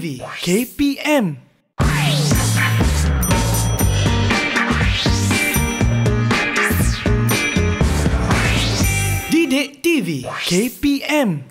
Vive KPM. Didik TV KPM.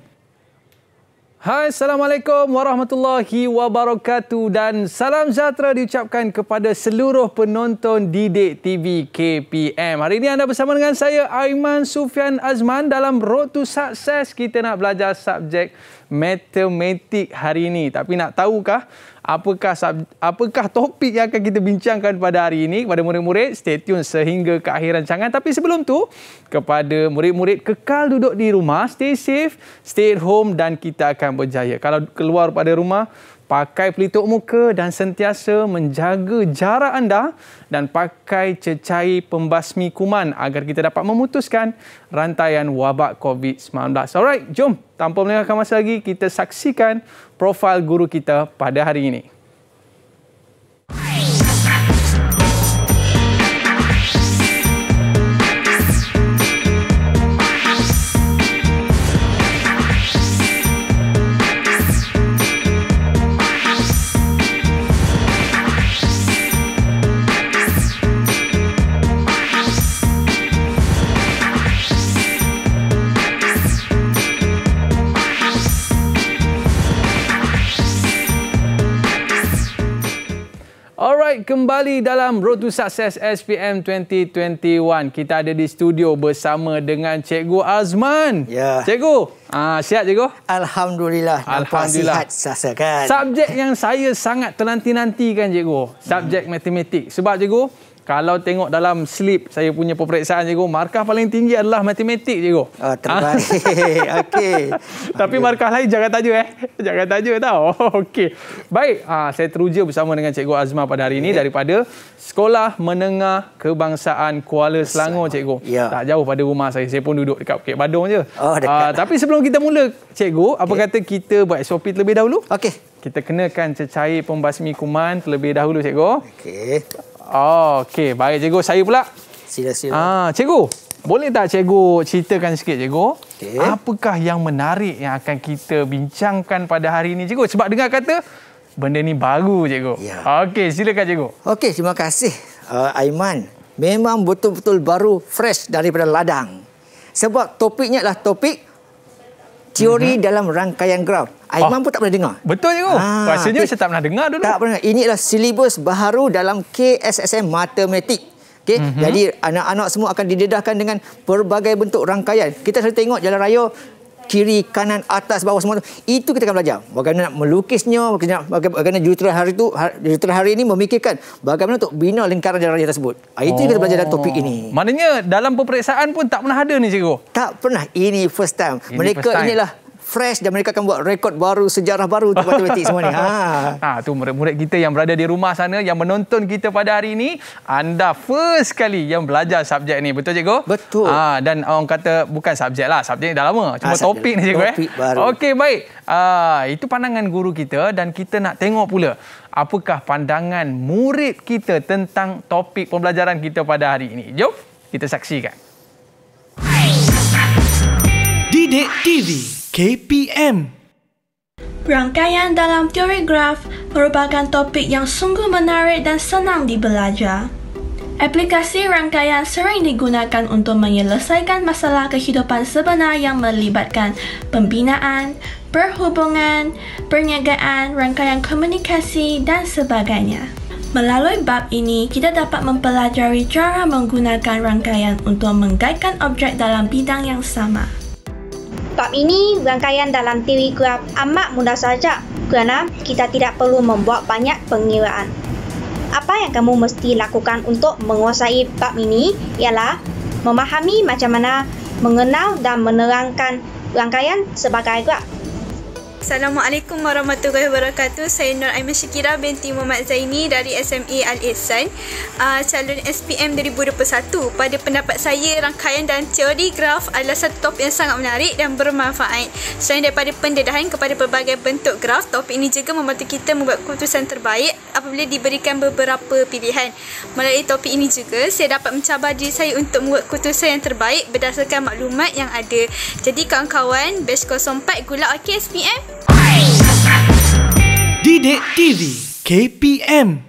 Hai, Assalamualaikum warahmatullahi wabarakatuh dan salam sejahtera diucapkan kepada seluruh penonton Didik TV KPM. Hari ini anda bersama dengan saya Aiman Sufian Azman dalam Road to Success. Kita nak belajar subjek matematik hari ini. Tapi nak tahukah apakah apakah topik yang akan kita bincangkan pada hari ini kepada murid-murid stay tune sehingga ke akhir rancangan tapi sebelum tu kepada murid-murid kekal duduk di rumah stay safe stay at home dan kita akan berjaya kalau keluar pada rumah pakai pelitup muka dan sentiasa menjaga jarak anda dan pakai cecair pembasmi kuman agar kita dapat memutuskan rantaian wabak COVID-19. Alright, jom tanpa melengahkan masa lagi kita saksikan profil guru kita pada hari ini. Alright, kembali dalam Road to Success SPM 2021. Kita ada di studio bersama dengan Cikgu Azman. Ya. Yeah. Cikgu, ah, sihat Cikgu? Alhamdulillah. Alhamdulillah. Sihat sasa kan. Subjek yang saya sangat terlantikan Cikgu. Subjek hmm. matematik. Sebab Cikgu, kalau tengok dalam slip saya punya peperiksaan cikgu, markah paling tinggi adalah matematik cikgu. Oh, terbaik. Okey. Tapi markah lain jangan tajuk eh. Jangan tajuk tau. Okey. Baik, ha, saya teruja bersama dengan cikgu Azma pada hari ini yeah. daripada Sekolah Menengah Kebangsaan Kuala Selangor cikgu. Yeah. Tak jauh pada rumah saya. Saya pun duduk dekat Bukit Badung je. Oh, dekat. Ha, tapi sebelum kita mula cikgu, okay. apa kata kita buat SOP terlebih dahulu? Okey. Kita kenakan cecair pembasmi kuman terlebih dahulu cikgu. Okey. Ah, okay, baik cikgu. Saya pula. Sila, sila. Ah, cikgu, boleh tak cikgu ceritakan sikit cikgu? Okay. Apakah yang menarik yang akan kita bincangkan pada hari ini cikgu? Sebab dengar kata benda ni baru cikgu. Ya. Okey, silakan cikgu. Okay, terima kasih uh, Aiman. Memang betul-betul baru fresh daripada ladang. Sebab topiknya adalah topik teori uh-huh. dalam rangkaian graf. Aiman ah, oh. Ah. pun tak pernah dengar. Betul je kau. Ha. Ah, Rasanya okay. saya tak pernah dengar dulu. Tak pernah. Ini adalah silibus baharu dalam KSSM Matematik. Okay? Uh-huh. Mhm. Jadi anak-anak semua akan didedahkan dengan pelbagai bentuk rangkaian. Kita selalu tengok jalan raya kiri, kanan, atas, bawah semua tu. Itu kita akan belajar. Bagaimana nak melukisnya, bagaimana jutera hari tu, ha- jutera hari ini memikirkan bagaimana untuk bina lingkaran jalan raya tersebut. Ah, itu oh. kita belajar dalam topik ini. Oh. Maknanya dalam peperiksaan pun tak pernah ada ni cikgu? Tak pernah. Ini first time. Ini Mereka first time. inilah fresh dan mereka akan buat rekod baru sejarah baru untuk matematik semua ni. Ha. Ha tu murid-murid kita yang berada di rumah sana yang menonton kita pada hari ini, anda first kali yang belajar subjek ni. Betul cikgu? Betul. Ha dan orang kata bukan subjek lah, subjek ni dah lama. Cuma ha, topik ni cikgu eh. Okey, baik. Ah itu pandangan guru kita dan kita nak tengok pula apakah pandangan murid kita tentang topik pembelajaran kita pada hari ini. Jom kita saksikan. Didik TV. KPM. Rangkaian dalam teori graf merupakan topik yang sungguh menarik dan senang dibelajar. Aplikasi rangkaian sering digunakan untuk menyelesaikan masalah kehidupan sebenar yang melibatkan pembinaan, perhubungan, perniagaan, rangkaian komunikasi, dan sebagainya. Melalui bab ini, kita dapat mempelajari cara menggunakan rangkaian untuk menggaitkan objek dalam bidang yang sama. Sebab ini rangkaian dalam teori graf amat mudah saja kerana kita tidak perlu membuat banyak pengiraan. Apa yang kamu mesti lakukan untuk menguasai bab ini ialah memahami macam mana mengenal dan menerangkan rangkaian sebagai graf. Assalamualaikum warahmatullahi wabarakatuh Saya Nur Aiman Syekira binti Muhammad Zaini dari SMA e Al-Ihsan uh, ah, Calon SPM 2021 Pada pendapat saya, rangkaian dan teori graf adalah satu topik yang sangat menarik dan bermanfaat Selain daripada pendedahan kepada pelbagai bentuk graf Topik ini juga membantu kita membuat keputusan terbaik apabila diberikan beberapa pilihan Melalui topik ini juga, saya dapat mencabar diri saya untuk membuat keputusan yang terbaik berdasarkan maklumat yang ada Jadi kawan-kawan, batch 04, gula OK SPM? Didik TV KPM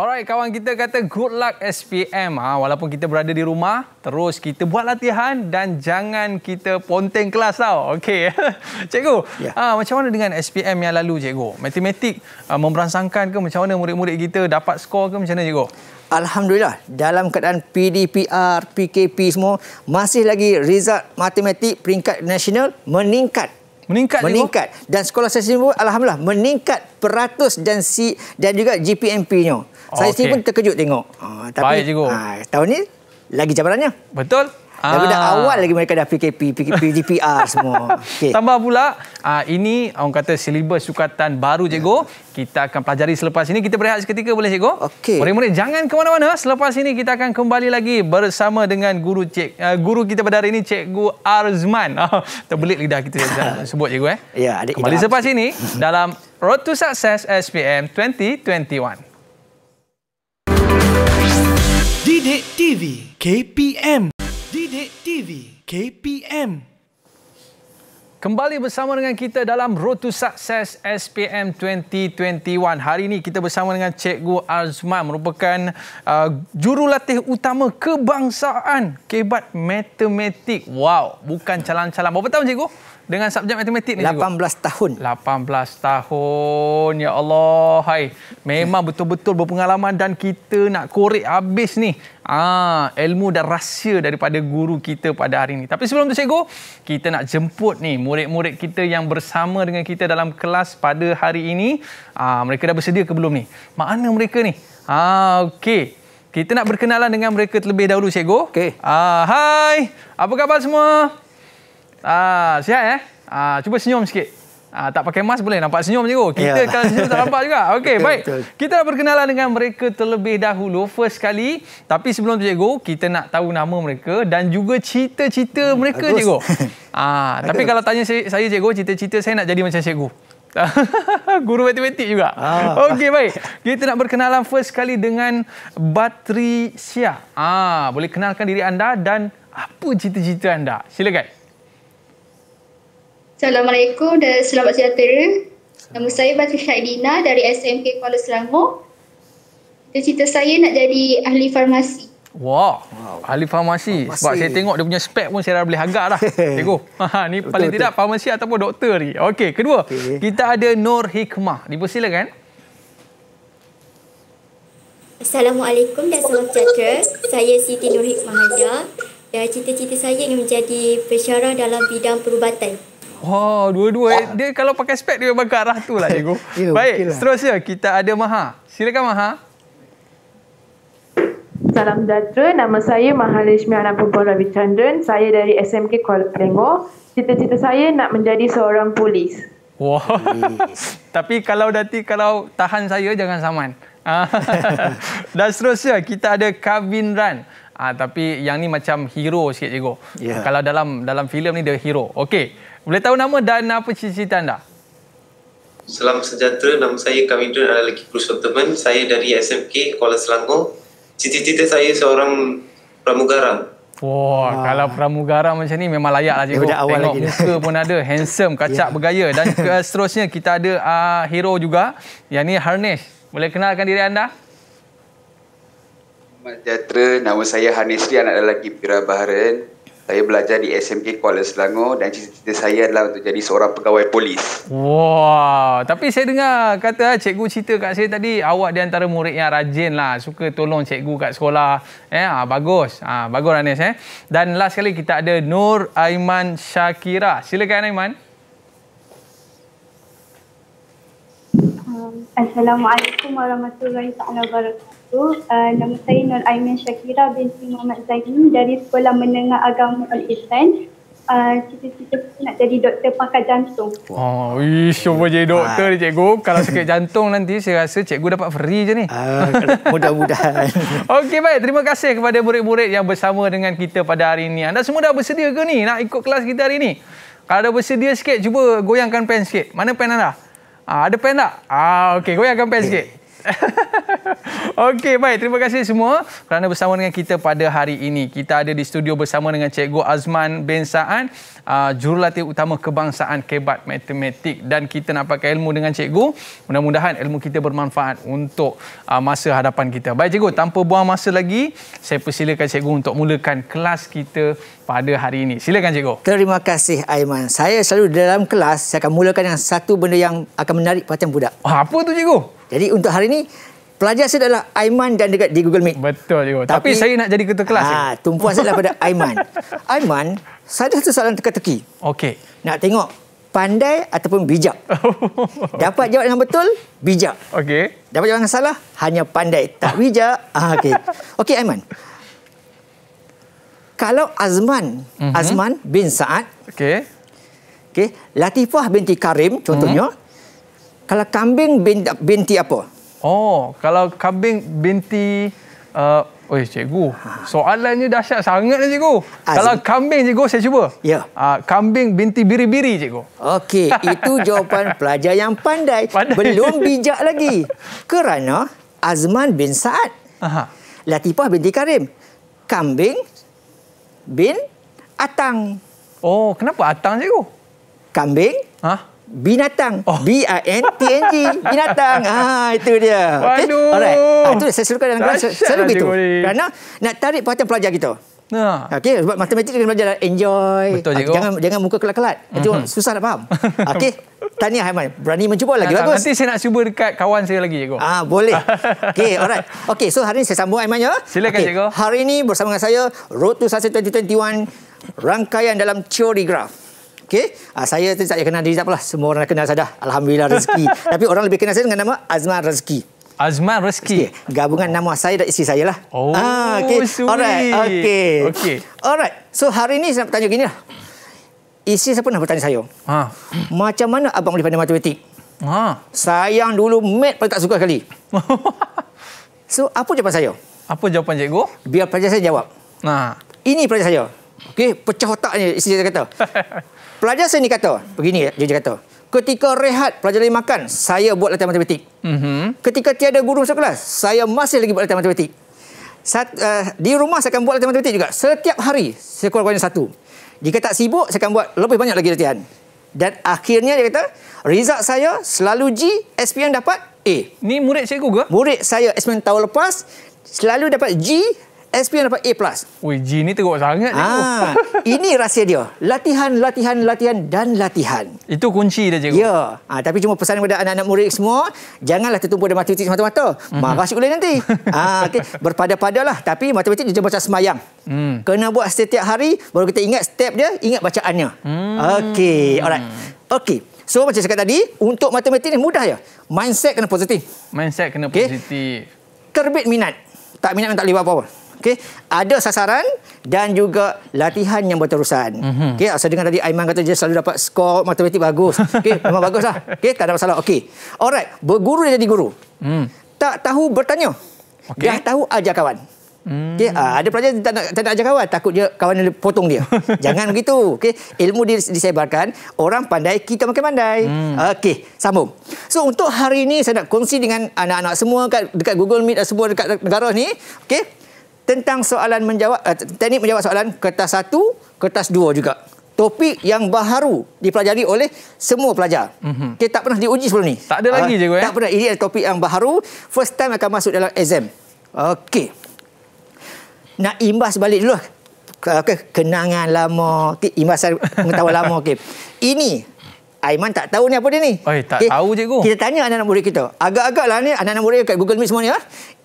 Alright, kawan kita kata good luck SPM. Ha, ah, walaupun kita berada di rumah, terus kita buat latihan dan jangan kita ponteng kelas tau. Okay. cikgu, yeah. Ya. ha, macam mana dengan SPM yang lalu, cikgu? Matematik ha, memberansangkan ke macam mana murid-murid kita dapat skor ke macam mana, cikgu? Alhamdulillah, dalam keadaan PDPR, PKP semua, masih lagi result matematik peringkat nasional meningkat meningkat meningkat juga. dan sekolah saya sendiri alhamdulillah meningkat peratus dan si dan juga GPMP-nya. Oh, saya okay. sendiri pun terkejut tengok. Ah tapi Baik, cikgu. Uh, tahun ni lagi cabarannya. Betul. Ah. Dari awal lagi mereka dah PKP, PGPR semua. Okay. Tambah pula, uh, ini orang kata silibus sukatan baru cikgu. Yeah. Kita akan pelajari selepas ini. Kita berehat seketika boleh cikgu? Okey. Murid-murid jangan ke mana-mana. Selepas ini kita akan kembali lagi bersama dengan guru cik, uh, guru kita pada hari ini cikgu Arzman. Uh, terbelit lidah kita sebut cikgu eh. Ya, yeah, adik. Kembali selepas ini dalam Road to Success SPM 2021. Didik TV KPM TV KPM. Kembali bersama dengan kita dalam Road to Success SPM 2021. Hari ini kita bersama dengan Cikgu Azman merupakan uh, jurulatih utama kebangsaan kebat matematik. Wow, bukan calang-calang. Berapa tahun Cikgu? Dengan subjek matematik ni 18 cikgu? tahun. 18 tahun. Ya Allah. Hai. Memang betul-betul berpengalaman dan kita nak korek habis ni. Ah, ilmu dan rahsia daripada guru kita pada hari ini. Tapi sebelum tu cikgu, kita nak jemput ni murid-murid kita yang bersama dengan kita dalam kelas pada hari ini. Ah, mereka dah bersedia ke belum ni? Mana mereka ni? Ah, okey. Kita nak berkenalan dengan mereka terlebih dahulu cikgu. Okey. Ah, hai. Apa khabar semua? Ah, sihat eh? Ah, cuba senyum sikit. Ha, tak pakai mask boleh nampak senyum je kot. Oh, kita yeah. kalau senyum tak nampak juga. Okey, baik. Betul. Kita nak berkenalan dengan mereka terlebih dahulu. First sekali. Tapi sebelum tu cikgu, kita nak tahu nama mereka dan juga cita-cita hmm, mereka Agus. cikgu. Ha, tapi kalau tanya saya cikgu, cita-cita saya nak jadi macam cikgu. Guru matematik juga. Ah. Okey, baik. Kita nak berkenalan first sekali dengan Batri Ah, boleh kenalkan diri anda dan apa cita-cita anda? Silakan. Assalamualaikum dan selamat sejahtera. Nama saya Batu Syahidina dari SMK Kuala Selangor. Cita-cita saya nak jadi ahli farmasi. Wah, wow. ahli farmasi. farmasi. Sebab saya tengok dia punya spek pun saya dah boleh agak dah. Cikgu, ha, ha, ni betul, paling betul. tidak farmasi ataupun doktor ni. Okey, kedua. Okay. Kita ada Nur Hikmah. kan? Assalamualaikum dan selamat sejahtera. Saya Siti Nur Hikmah Hajar. Dan cita-cita saya ingin menjadi pesyarah dalam bidang perubatan. Wah, wow, dua-dua. Ah. Dia kalau pakai spek, dia memang ke arah tu lah, cikgu. Ya, Baik, okay lah. seterusnya kita ada Maha. Silakan Maha. Salam sejahtera. Nama saya Maha Lishmi Anak Perempuan Ravi Chandran. Saya dari SMK Kuala Pelengor. Cita-cita saya nak menjadi seorang polis. Wah. Wow. Tapi kalau nanti kalau tahan saya, jangan saman. Ah. Dan seterusnya kita ada Kavin Ran. Ah, tapi yang ni macam hero sikit cikgu. Yeah. Kalau dalam dalam filem ni dia hero. Okey. Boleh tahu nama dan apa cerita anda? Salam sejahtera. Nama saya Kamidun Alaliki Prusotaman. Saya dari SMK Kuala Selangor. Cita-cita saya seorang pramugara. Wah, wow, kalau pramugara macam ni memang layak lah cikgu. Tengok lagi muka pun ada, handsome, kacak, yeah. bergaya. Dan seterusnya kita ada uh, hero juga, yang ni Harnish. Boleh kenalkan diri anda? Selamat sejahtera. Nama saya Harnish Ri, anak lelaki Pira Baharan saya belajar di SMK Kuala Selangor dan cita-cita saya adalah untuk jadi seorang pegawai polis. Wah, tapi saya dengar kata ah, cikgu cerita kat saya tadi awak di antara murid yang rajin lah, suka tolong cikgu kat sekolah. Eh, ah, bagus. Ah, bagus Anis eh. Dan last kali kita ada Nur Aiman Syakira. Silakan Aiman. Um, Assalamualaikum warahmatullahi wabarakatuh. Assalamualaikum. Uh, nama saya Nur Aimin Shakira binti Muhammad Zaini dari Sekolah Menengah Agama Al-Ihsan. Uh, cita-cita nak jadi doktor pakar jantung. Oh, wish, cuba jadi doktor ni cikgu. Kalau sakit jantung nanti saya rasa cikgu dapat free je ni. Uh, mudah-mudahan. Okey baik, terima kasih kepada murid-murid yang bersama dengan kita pada hari ini. Anda semua dah bersedia ke ni nak ikut kelas kita hari ini? Kalau ada bersedia sikit, cuba goyangkan pen sikit. Mana pen anda? Ah, ada pen tak? Ah, Okey, goyangkan pen sikit. Okey, baik. Terima kasih semua kerana bersama dengan kita pada hari ini. Kita ada di studio bersama dengan Cikgu Azman Bensaan. Ah, jurulatih utama kebangsaan kebat matematik dan kita nak pakai ilmu dengan cikgu mudah-mudahan ilmu kita bermanfaat untuk uh, masa hadapan kita baik cikgu tanpa buang masa lagi saya persilakan cikgu untuk mulakan kelas kita pada hari ini silakan cikgu terima kasih Aiman saya selalu dalam kelas saya akan mulakan dengan satu benda yang akan menarik perhatian budak ah, apa tu cikgu jadi untuk hari ini pelajar saya adalah Aiman dan dekat di Google Meet. Betul juga. Tapi, Tapi saya nak jadi ketua kelas. Ah, tumpuan saya adalah pada Aiman. Aiman, saya ada satu soalan teka-teki. Okey. Nak tengok pandai ataupun bijak. Dapat jawab dengan betul, bijak. Okey. Dapat jawab dengan salah, hanya pandai. Tak bijak. Ah, Okey. Okey, Aiman. Kalau Azman, mm-hmm. Azman bin Sa'ad. Okey. Okey. Latifah binti Karim, contohnya. Mm-hmm. Kalau kambing binti, binti apa? Oh, kalau kambing binti uh, Oi cikgu, soalannya dahsyat sangat cikgu. Ah, Kalau kambing cikgu saya cuba. Ya. Ah, kambing binti biri-biri cikgu. Okey, itu jawapan pelajar yang pandai. pandai. Belum bijak lagi. Kerana Azman bin Saad. Aha. Latifah binti Karim. Kambing bin Atang. Oh, kenapa Atang cikgu? Kambing? Ha? binatang oh. B I N T N G binatang ah itu dia okey alright ah, itu saya suruhkan dalam kelas selalu lah begitu. kerana nak tarik perhatian pelajar kita Ha. Okey, sebab matematik dengan belajar enjoy. Betul, okay, ah, jangan jangan muka kelat-kelat. Itu mm-hmm. susah nak faham. Okey. Tahniah Haiman. Berani mencuba lagi nah, bagus. Nanti saya nak cuba dekat kawan saya lagi, cikgu. Ah, boleh. Okey, alright. Okey, so hari ini saya sambung Haiman ya. Silakan, okay. cikgu. Hari ini bersama dengan saya Road to Success 2021 rangkaian dalam teori graf. Okey, uh, saya tadi saya kenal diri tak apalah. Semua orang kenal saya dah. Alhamdulillah rezeki. Tapi orang lebih kenal saya dengan nama Azman Rezeki. Azman Rezeki. Okay. Gabungan oh. nama saya dan isteri saya lah. Oh, ah, Okey, sweet. Alright, Okey. okay. Alright, so hari ni saya nak tanya gini lah. Isteri saya pernah bertanya saya. Ha. Macam mana abang boleh pandai matematik? Ha. Sayang dulu, mat paling tak suka sekali. so, apa jawapan saya? Apa jawapan cikgu? Biar pelajar saya jawab. Ha. Ini pelajar saya. Okey, pecah otaknya isteri saya kata. Pelajar saya ni kata, begini dia, ya, dia kata. Ketika rehat, pelajar lain makan, saya buat latihan matematik. Mm-hmm. Ketika tiada guru masuk kelas, saya masih lagi buat latihan matematik. Sat, uh, di rumah saya akan buat latihan matematik juga. Setiap hari, sekurang-kurangnya satu. Jika tak sibuk, saya akan buat lebih banyak lagi latihan. Dan akhirnya dia kata, result saya selalu G, SPM dapat A. Ni murid cikgu ke? Murid saya SPM tahun lepas, selalu dapat G, SPM dapat A+. Ui, G ni teruk sangat. Ha. ini rahsia dia. Latihan, latihan, latihan dan latihan. Itu kunci dia cikgu. Ya. Ha, tapi cuma pesan kepada anak-anak murid semua, janganlah tertumpu dengan matematik semata-mata. Mhm. Marah mm-hmm. sekolah nanti. ha, ah, okay. Berpada-padalah. Tapi matematik dia macam semayang. Hmm. Kena buat setiap hari, baru kita ingat step dia, ingat bacaannya. Hmm. Okey, alright. Okey. So macam cakap tadi, untuk matematik ni mudah ya. Mindset kena positif. Mindset kena positif. Terbit minat. Tak minat tak boleh buat apa-apa. Okey, ada sasaran dan juga latihan yang berterusan. Mm-hmm. Okey, ah, saya dengar tadi Aiman kata dia selalu dapat skor matematik bagus. Okey, memang baguslah. Okey, tak ada masalah. Okey. Alright, berguru jadi guru. Mm. Tak tahu bertanya. Okay. Dah tahu ajar kawan. Hmm. Okay, uh, ah, ada pelajar tak nak, tak nak ajar kawan takut dia kawan dia potong dia jangan begitu okay? ilmu dis, disebarkan orang pandai kita makin pandai hmm. Okey, sambung so untuk hari ini saya nak kongsi dengan anak-anak semua kat, dekat Google Meet semua dekat negara ni okay? tentang soalan menjawab uh, teknik menjawab soalan kertas satu, kertas dua juga. Topik yang baru dipelajari oleh semua pelajar. Mm-hmm. Kita tak pernah diuji sebelum ni. Tak ada lagi uh, cikgu ya. Tak pernah. Ini adalah topik yang baru. First time akan masuk dalam exam. Okey. Nak imbas balik dulu. Okay. Lah. Kenangan lama. Imbasan mengetahuan lama. Okay. Ini. Aiman tak tahu ni apa dia ni. Oi, tak okay. tahu cikgu. Kita tanya anak-anak murid kita. Agak-agak lah ni anak-anak murid kat Google Meet semua ni. Ha?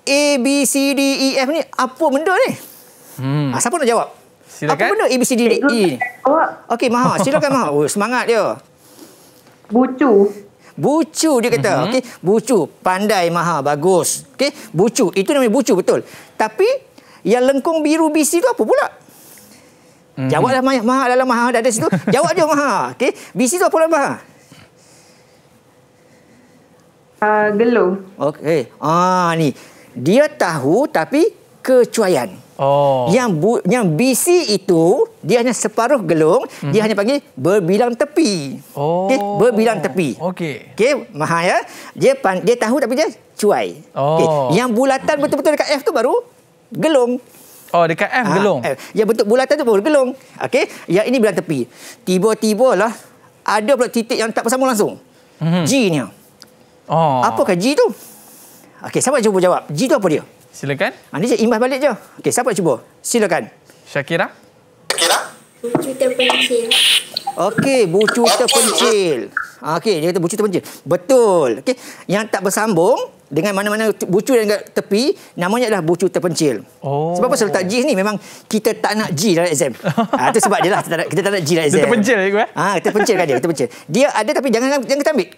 A, B, C, D, E, F ni apa benda ni? Hmm. Ha, siapa nak jawab? Silakan. Apa benda A, B, C, D, E ni? Okey, Maha. Silakan Maha. Oh, semangat dia. Bucu. Bucu dia kata. Mm-hmm. Okey, bucu. Pandai Maha. Bagus. Okey, bucu. Itu namanya bucu betul. Tapi yang lengkung biru BC tu apa pula? Mm-hmm. Jawablah Maha, Maha dalam Maha ada situ. Jawab dia Maha. Okey, BC tu apa lah Maha? Uh, ah, gelung. Okey. Ah ni dia tahu tapi kecuaian. Oh. Yang bu, yang BC itu dia hanya separuh gelung, hmm. dia hanya panggil berbilang tepi. Oh. Okey, berbilang tepi. Okey. Okey, maha ya. Dia pan, dia tahu tapi dia cuai. Oh. Okay. Yang bulatan betul-betul dekat F tu baru gelung. Oh, dekat F ah, gelung. F. Yang bentuk bulatan tu baru gelung. Okey. Yang ini bilang tepi. Tiba-tiba lah ada pula titik yang tak bersambung langsung. Hmm. G ni. Oh. Apa ke G tu? Okey, siapa cuba jawab? G tu apa dia? Silakan. Ha, ni je imbas balik je. Okey, siapa cuba? Silakan. Shakira. Shakira. Bucu terpencil. Okey, bucu terpencil. Ah, okey, dia kata bucu terpencil. Betul. Okey, yang tak bersambung dengan mana-mana bucu yang dekat tepi namanya adalah bucu terpencil. Oh. Sebab apa saya letak G ni memang kita tak nak G dalam exam. ah ha, tu sebab jelah kita, kita tak nak G dalam exam. Terpencil ya Ah ha, terpencil kan dia, terpencil. Dia ada tapi jangan jangan kita ambil.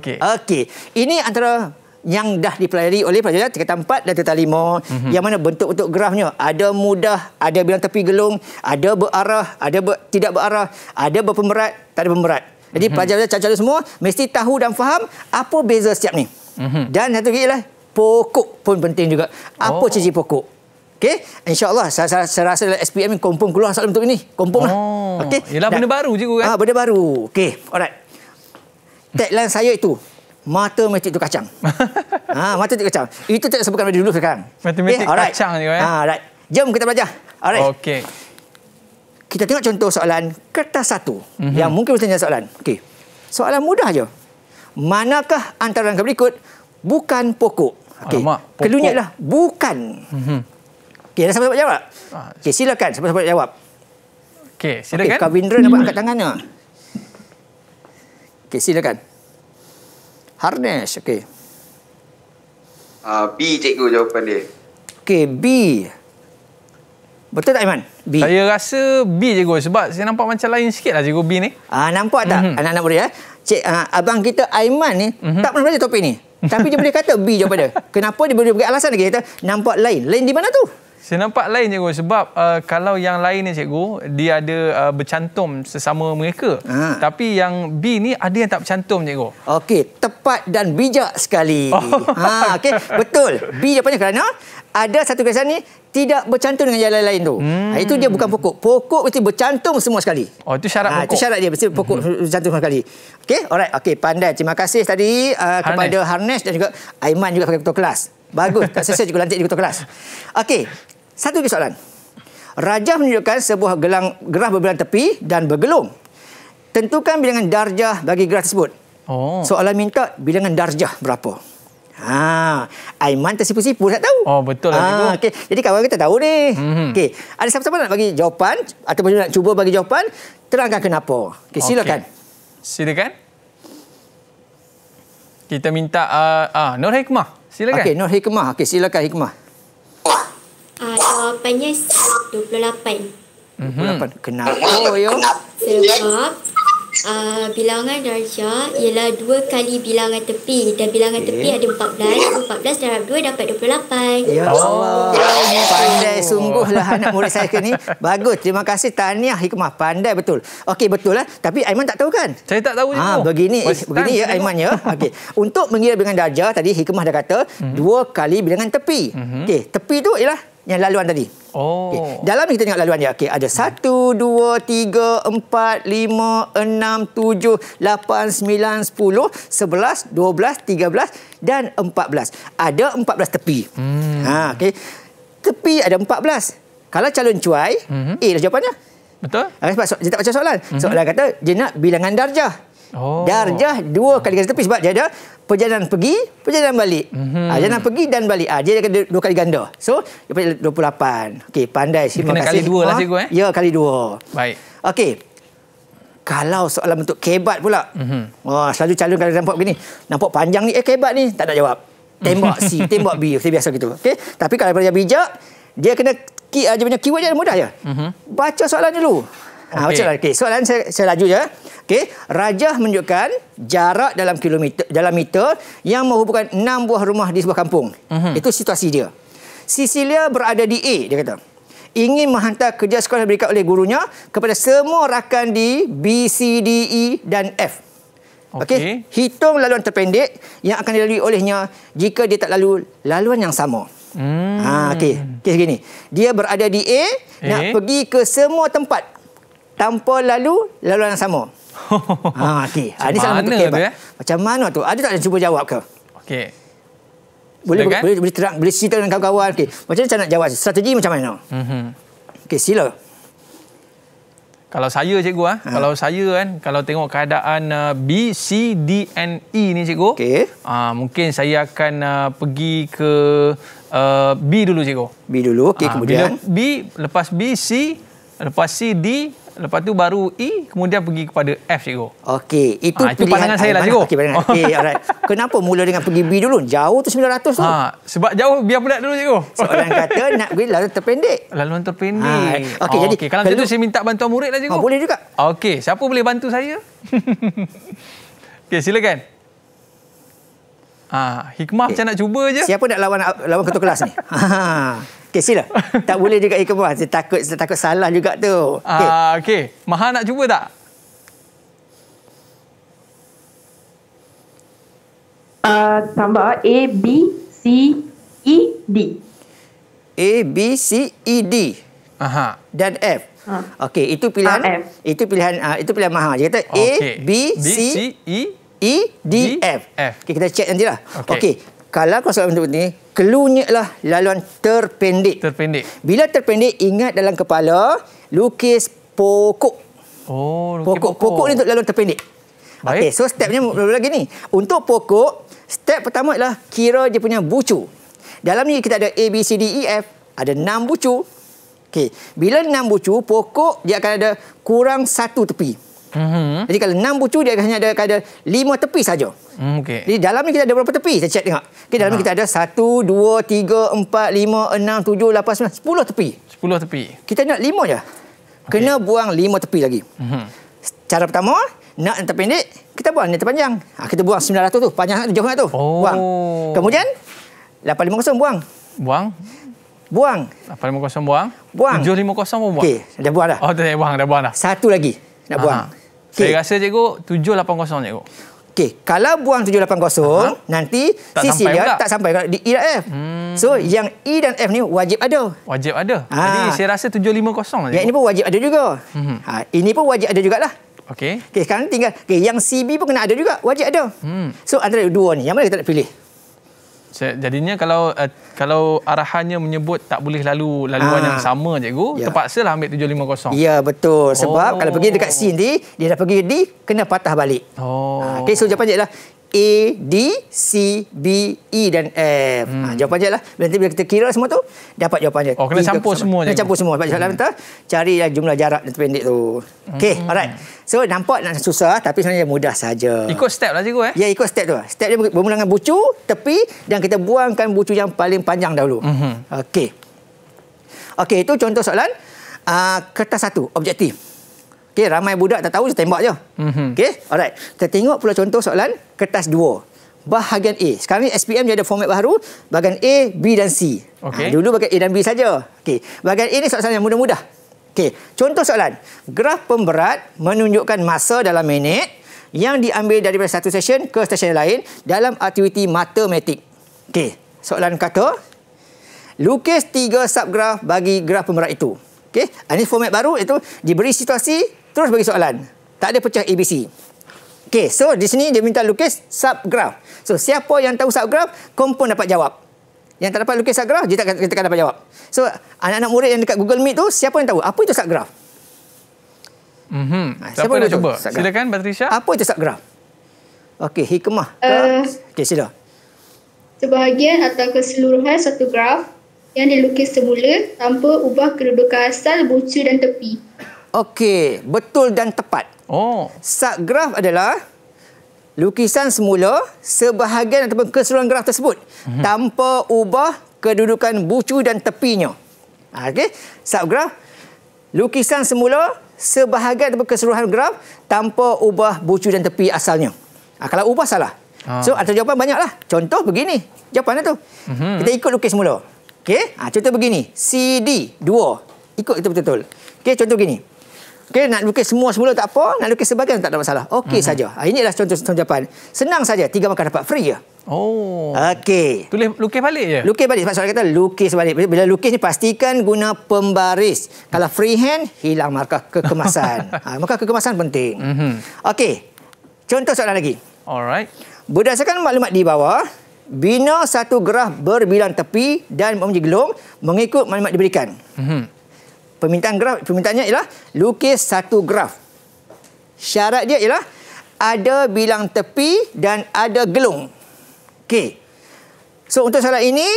Okey. Okey. Ini antara yang dah dipelajari oleh pelajar tingkat empat dan tingkat lima. Mm -hmm. Yang mana bentuk-bentuk grafnya. Ada mudah, ada bilang tepi gelung, ada berarah, ada ber, tidak berarah, ada berpemerat, tak ada pemerat. Jadi mhm. pelajar-pelajar mm -hmm. semua mesti tahu dan faham apa beza setiap ni. Mm -hmm. Dan satu lagi ialah pokok pun penting juga. Apa oh. ciri pokok? Okay, insyaallah saya, saya, saya rasa dalam SPM ni kompon keluar soalan untuk ini. Kompomlah. Oh, Okay, Yalah benda baru je kan. Ah, benda baru. Okey. Alright. Tagline saya itu Mata matematik kacang. ha, matematik kacang. Itu tak sebutkan dari dulu sekarang. Matematik okay, eh, right. kacang juga ya. Eh. Ha, right. Jom kita belajar. Alright. Okey. Kita tengok contoh soalan kertas satu. Mm-hmm. Yang mungkin bertanya soalan. Okey. Soalan mudah je. Manakah antara yang berikut bukan pokok? Okey. lah. Bukan. Mm-hmm. Okey, ada siapa dapat jawab? Ah. Okey, silakan. Siapa-siapa jawab? Okey, silakan. Okay, Kavindra dapat angkat tangannya. Ah. Okey, silakan. Okay, Harness, okey. Uh, B, cikgu jawapan dia. Okey, B. Betul tak, Iman? B. Saya rasa B, cikgu. Sebab saya nampak macam lain sikit lah, cikgu, B ni. Uh, nampak tak? Mm-hmm. Anak-anak beri ya? Eh? Cik, uh, abang kita, Aiman ni, mm-hmm. tak pernah belajar topik ni. Tapi dia boleh kata B jawapan dia. Kenapa dia boleh pakai alasan lagi? Dia nampak lain. Lain di mana tu? Saya nampak lain cikgu sebab uh, kalau yang lain ni cikgu dia ada uh, bercantum sesama mereka. Ha. Tapi yang B ni ada yang tak bercantum cikgu. Okey, tepat dan bijak sekali. Oh. Ha okey, betul. B jawapannya kerana ada satu kesan ni tidak bercantum dengan jalan lain tu. Hmm. Ha, itu dia bukan pokok. Pokok mesti bercantum semua sekali. Oh itu syarat ha, pokok. Itu syarat dia mesti pokok mm -hmm. bercantum semua sekali. Okey, alright. Okey, pandai. Terima kasih tadi uh, kepada Harness. dan juga Aiman juga sebagai ketua kelas. Bagus. Tak selesai juga lantik di ketua kelas. Okey. Satu lagi soalan. Raja menunjukkan sebuah gelang gerah berbilang tepi dan bergelung. Tentukan bilangan darjah bagi gerah tersebut. Oh. Soalan minta bilangan darjah berapa? Ha, Aiman tersipu-sipu tak tahu. Oh, betul lah. Ha, okay. Jadi kawan kita tahu ni. Mm-hmm. Okey. Ada siapa-siapa nak bagi jawapan ataupun nak cuba bagi jawapan, terangkan kenapa. Okey, silakan. Okay. Silakan. Kita minta uh, uh, Nur Hikmah. Silakan. Okey, Nur Hikmah. Okey, silakan Hikmah. Ah, jawapannya uh, 28. 28. Mm-hmm. Kenapa? Kenapa? Oh, ya. Sebab uh, bilangan darjah ialah dua kali bilangan tepi dan bilangan okay. tepi ada 14 14 darab 2 dapat 28 ya Allah oh. pandai sungguhlah anak murid saya ke ni bagus terima kasih tahniah hikmah pandai betul okey betul lah tapi Aiman tak tahu kan saya tak tahu ha, ah, begini eh, begini ya Aiman ya okey untuk mengira bilangan darjah tadi hikmah dah kata -hmm. dua kali bilangan tepi mm -hmm. okey tepi tu ialah yang laluan tadi. Oh. Okay. Dalam ni kita tengok laluan dia. Okey, ada 1 2 3 4 5 6 7 8 9 10 11 12 13 dan 14. Ada 14 tepi. Hmm. Ha, okey. Tepi ada 14. Kalau calon cuai, mm -hmm. A jawapannya. Betul. Ha, sebab so dia tak baca soalan. -hmm. Soalan kata, dia nak bilangan darjah. Oh. Darjah dua kali ganda tapi sebab dia ada perjalanan pergi, perjalanan balik. Mm-hmm. Ha, pergi dan balik. Ha, dia akan dua kali ganda. So, dia punya 28. Okey, pandai. Terima kena kasih. kali dua ha? lah cikgu eh. Ya, kali dua. Baik. Okey. Kalau soalan bentuk kebat pula. Mm-hmm. Wah, selalu calon kalau nampak begini. Nampak panjang ni, eh kebat ni. Tak nak jawab. Tembak C, tembak B. Saya biasa gitu. Okey. Tapi kalau dia bijak, dia kena... Ah, dia punya keyword dia mudah ya. Mm-hmm. Baca soalan dulu. Okay. Ha, Okay. Soalan saya, saya laju je. Okey, rajah menunjukkan jarak dalam kilometer dalam meter yang menghubungkan enam buah rumah di sebuah kampung. Uh-huh. Itu situasi dia. Sicilia berada di A dia kata. Ingin menghantar kerja sekolah yang diberikan oleh gurunya kepada semua rakan di B C D E dan F. Okey, okay. hitung laluan terpendek yang akan dilalui olehnya jika dia tak lalu laluan yang sama. Hmm. Ha okey, okey segini. Dia berada di A, A nak pergi ke semua tempat tanpa lalu laluan yang sama ha, okey. Ha, ini sangat betul. Okay, eh? macam mana tu? Adi tak ada cuba jawab ke? Okey. Boleh, boleh, boleh, boleh terang, boleh cerita dengan kawan-kawan. Okay. Macam mana nak jawab? Strategi macam mana? Mm-hmm. Okey, sila. Kalau saya cikgu ah, ha. kalau saya kan kalau tengok keadaan uh, B C D and E ni cikgu, okay. uh, mungkin saya akan uh, pergi ke uh, B dulu cikgu. B dulu, okey uh, kemudian. B lepas B C, lepas C D, lepas tu baru E kemudian pergi kepada F cikgu. Okey, itu, ha, itu pandangan saya lah cikgu. Okey, pandangan. Okey, alright. Kenapa mula dengan pergi B dulu? Jauh tu 900 tu. Ha, sebab jauh biar pula dulu cikgu. Seorang kata nak pergi laluan terpendek. Laluan terpendek. Ha, eh. Okey, oh, jadi okay. kalau macam tu saya minta bantuan murid lah cikgu. Ha, boleh juga. Okey, siapa boleh bantu saya? Okey, silakan. Ha, hikmah okay. Eh, macam nak cuba je. Siapa nak lawan lawan ketua kelas ni? Ha. Okey, sila. tak boleh juga ikut bawah. Saya takut, saya takut salah juga tu. Okey. Uh, ah, okay. Maha nak cuba tak? Uh, tambah A, B, C, E, D. A, B, C, E, D. Aha. Dan F. Ha. Okey, itu pilihan ha, F. itu pilihan uh, itu pilihan Maha. Dia kata okay. A B, B C, C E, e D, D F. F. Okay, kita check nanti lah. Okey. Okay kalau kau salah menyebut ni, keluarnya lah laluan terpendek. Terpendek. Bila terpendek, ingat dalam kepala, lukis pokok. Oh, pokok. Pokok ni untuk laluan terpendek. Baik. Okay, so stepnya berapa lagi ni? Untuk pokok, step pertama ialah kira dia punya bucu. Dalam ni kita ada A, B, C, D, E, F. Ada enam bucu. Okay. Bila enam bucu, pokok dia akan ada kurang satu tepi. Mm-hmm. Jadi kalau enam bucu dia hanya ada ada lima tepi saja. Mm, okay. Di dalam ni kita ada berapa tepi? Saya cek tengok. Okay, dalam ha. ni ah. kita ada satu, dua, tiga, empat, lima, enam, tujuh, lapan, sembilan, sepuluh tepi. Sepuluh tepi. Kita nak lima je. Kena buang lima tepi lagi. Mm-hmm. Cara pertama, nak yang terpendek, kita buang yang terpanjang. Ha, kita buang sembilan ratus tu. Panjang tu, jauh sangat tu. Oh. Buang. Kemudian, lapan lima kosong, buang. Buang? Buang. Lapan lima kosong, buang? Buang. Tujuh lima kosong pun buang? Okey. dah buang dah. Oh, dah buang, dah Satu lagi nak buang. Okay. Saya rasa cikgu 780 cikgu. Okey, kalau buang 780 Aha. nanti sisi dia pula. tak sampai kalau di E dan F. Hmm. So yang E dan F ni wajib ada. Wajib ada. Ha. Jadi saya rasa 750 lah. Yang ini pun wajib ada juga. Hmm. Ha, ini pun wajib ada jugalah. Okey. Okey, sekarang tinggal Okey, yang CB pun kena ada juga, wajib ada. Hmm. So antara dua ni, yang mana kita nak pilih? jadinya kalau uh, kalau arahannya menyebut tak boleh lalu laluan ha. yang ah. sama cikgu ya. terpaksalah ambil 750 ya betul sebab oh. kalau pergi dekat sini dia dah pergi di kena patah balik oh okey ah, so jawapan dia A, D, C, B, E dan F. Hmm. Ha, jawapan je lah. Nanti bila kita kira semua tu, dapat jawapan je. Oh, kena e campur semua je. Kena campur semua. Sebab hmm. soalan kita, cari lah jumlah jarak yang terpendek tu. Okay, hmm. alright. So, nampak nak susah tapi sebenarnya mudah saja. Ikut step lah cikgu eh? Ya, ikut step tu. Lah. Step dia bermula dengan bucu, tepi dan kita buangkan bucu yang paling panjang dahulu. Hmm. Okay. Okay, itu contoh soalan. Uh, kertas satu, objektif. Okey, ramai budak tak tahu, saya tembak je. Mm-hmm. Okey, alright. Kita tengok pula contoh soalan kertas dua. Bahagian A. Sekarang ni SPM dia ada format baru. Bahagian A, B dan C. Okay. Ha, ah, dulu bahagian A dan B saja. Okey, bahagian A ni soalan yang mudah-mudah. Okey, contoh soalan. Graf pemberat menunjukkan masa dalam minit yang diambil daripada satu session ke session lain dalam aktiviti matematik. Okey, soalan kata, lukis tiga subgraf bagi graf pemberat itu. Okay. ini ah, format baru itu diberi situasi terus bagi soalan. Tak ada pecah ABC. Okay, so di sini dia minta lukis subgraf. So, siapa yang tahu subgraf, kompon dapat jawab. Yang tak dapat lukis subgraf, dia tak, tak dapat jawab. So, anak-anak murid yang dekat Google Meet tu, siapa yang tahu? Apa itu subgraf? Mm-hmm. Ha, siapa, siapa nak cuba? Subgraph? Silakan, Patricia. Apa itu subgraf? Okay, hikmah. Uh, eh. okay, sila. Sebahagian atau keseluruhan satu graf yang dilukis semula tanpa ubah kedudukan asal, buncu dan tepi. Okey, betul dan tepat. Oh. Sub adalah lukisan semula sebahagian ataupun keseluruhan graf tersebut mm-hmm. tanpa ubah kedudukan bucu dan tepinya. Ha, okey, sub lukisan semula sebahagian ataupun keseluruhan graf tanpa ubah bucu dan tepi asalnya. Ha, kalau ubah salah. Ha. So, ada jawapan banyaklah. Contoh begini. Jawapan tu. Mm-hmm. Kita ikut lukis semula. Okey, ha, contoh begini. CD 2. Ikut kita betul-betul. Okey, contoh begini. Okay, nak lukis semua semula tak apa, nak lukis sebagian tak ada masalah. Okey mm-hmm. saja. Ah, ini adalah contoh contoh jawapan. Senang saja, tiga makan dapat free ya. Oh. Okey. Tulis lukis balik je. Lukis balik sebab soalan kata lukis balik. Bila lukis ni pastikan guna pembaris. Kalau freehand hilang markah kekemasan. ha, markah kekemasan penting. Mm-hmm. Okey. Contoh soalan lagi. Alright. Berdasarkan maklumat di bawah, bina satu gerah berbilang tepi dan mempunyai gelung mengikut maklumat diberikan. Mm-hmm permintaan graf permintaannya ialah lukis satu graf. Syarat dia ialah ada bilang tepi dan ada gelung. Okey. So untuk soalan ini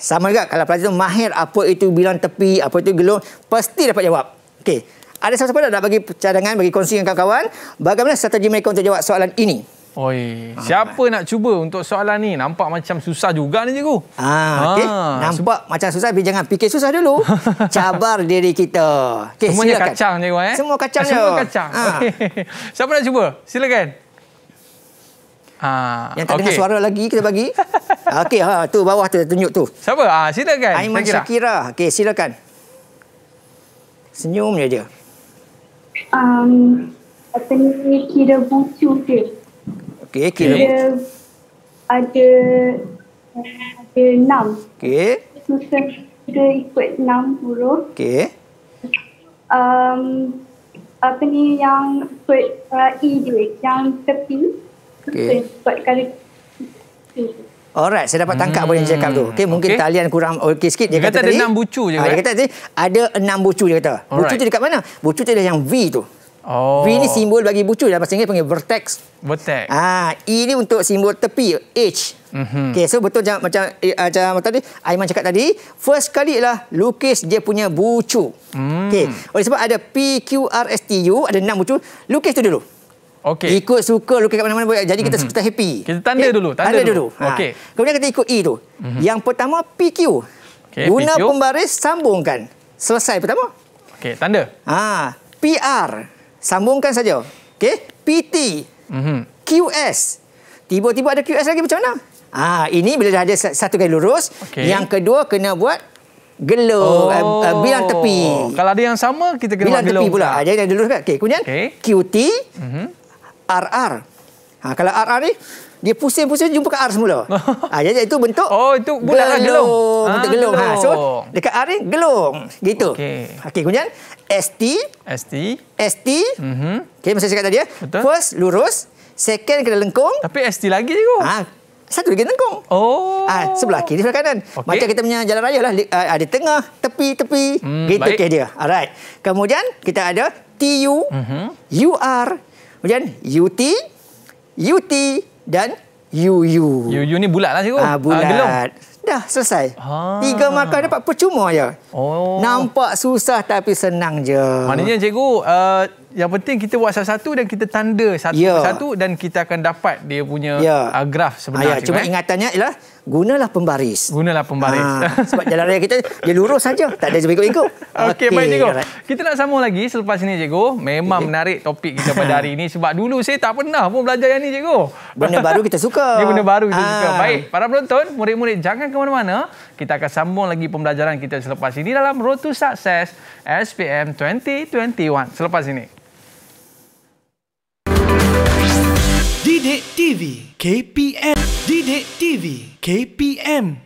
sama juga kalau pelajar tu mahir apa itu bilang tepi, apa itu gelung, pasti dapat jawab. Okey. Ada siapa-siapa dah bagi cadangan, bagi kongsi dengan kawan-kawan bagaimana strategi mereka untuk jawab soalan ini? Oi, ah, siapa nak cuba untuk soalan ni? Nampak macam susah juga ni cikgu. Ha, ah, ah, okay. ha. Nampak macam susah tapi jangan fikir susah dulu. Cabar diri kita. Okay, Semuanya kacang cikgu eh. Semua kacang ha, Semua ya. kacang. Ha. Okay. Siapa nak cuba? Silakan. Ah, Yang tak okay. dengar suara lagi kita bagi. Okey ha. tu bawah tu tunjuk tu. Siapa? Ha, silakan. Aiman Syakira. Syakira. Okey silakan. Senyum je dia. Um, apa ni kira bucu ke? Okey, kira. Ada, ada enam. Okey. Kita ikut enam huruf. Okey. Um, apa ni yang ikut uh, E dia, yang tepi. Okey. Ikut kali e. Alright, saya dapat tangkap hmm. apa yang dia cakap tu. Okay, hmm, mungkin okay. talian kurang okey sikit. Dia, dia kata, kata ada tadi, enam bucu je. Ha, dia ah, kata tadi, ada enam bucu dia kata. Alright. Bucu tu dekat mana? Bucu tu adalah yang V tu. Oh. V ni simbol bagi bucu dalam bahasa Inggeris panggil vertex. Vertex. Ah, E ni untuk simbol tepi, edge. Mm-hmm. Okay, so betul macam macam, eh, ah, macam, macam tadi Aiman cakap tadi, first kali ialah lukis dia punya bucu. Mm. Okay, oleh sebab ada P, Q, R, S, T, U, ada enam bucu, lukis tu dulu. Okay. Ikut suka lukis kat mana-mana boleh. Jadi kita mm-hmm. suka happy. Kita tanda okay. dulu. Tanda, tanda dulu. dulu. Ha. Okay. Kemudian kita ikut E tu. Mm-hmm. Yang pertama PQ. Okay, Guna PQ. pembaris sambungkan. Selesai pertama. Okay, tanda. Ah, ha. PR. Sambungkan saja. Okey. PT. Mm-hmm. QS. Tiba-tiba ada QS lagi macam mana? Ah, ini bila dah ada satu kali lurus, okay. yang kedua kena buat gelung eh, eh, oh. uh, uh, bilang tepi. Kalau ada yang sama kita kena bilang tepi pula. Ha, jadi dah lurus kan? Okey, kemudian okay. QT. Mm-hmm. RR. Ha, kalau RR ni dia pusing-pusing jumpa kat R semula. ah ha, jadi itu bentuk Oh itu bulat gelung. gelung. Ha, bentuk gelung. Ah, gelung. Ha, so dekat R ni gelung. Gitu. Okay. Okey kemudian ST ST ST. Okay, mhm. Okey masa cakap tadi ya. First lurus, second kena lengkung. Tapi ST lagi je Ah, ha, satu lagi lengkung. Oh. Ah, ha, sebelah kiri sebelah kanan. Okay. Macam kita punya jalan raya lah. Ada ah, ah, tengah, tepi, tepi. Hmm, gitu ke dia. Alright. Kemudian kita ada TU, mm-hmm. UR, kemudian UT, UT, dan yu-yu. Yu-yu ni bulat lah cikgu. Ah, ah bulat. Ah, gelong. Dah selesai. Ah. Tiga makan dapat percuma je. Ya. Oh. Nampak susah tapi senang je. Maknanya cikgu, uh, yang penting kita buat satu-satu dan kita tanda satu-satu ya. dan kita akan dapat dia punya yeah. graf sebenarnya. Ayah, cuma eh. ingatannya ialah gunalah pembaris. Gunalah pembaris. Ha, sebab jalan raya kita dia lurus saja, tak ada ikut-ikut. Okey, okay, baik cikgu. Kita nak sambung lagi selepas ini cikgu. Memang okay. menarik topik kita pada hari ini sebab dulu saya tak pernah pun belajar yang ni cikgu. Benda baru kita suka. Ini benda baru kita ha. suka. Baik, para penonton, murid-murid jangan ke mana-mana. Kita akan sambung lagi pembelajaran kita selepas ini dalam Road to Success SPM 2021. Selepas ini. Didik TV KPM Didik TV KPM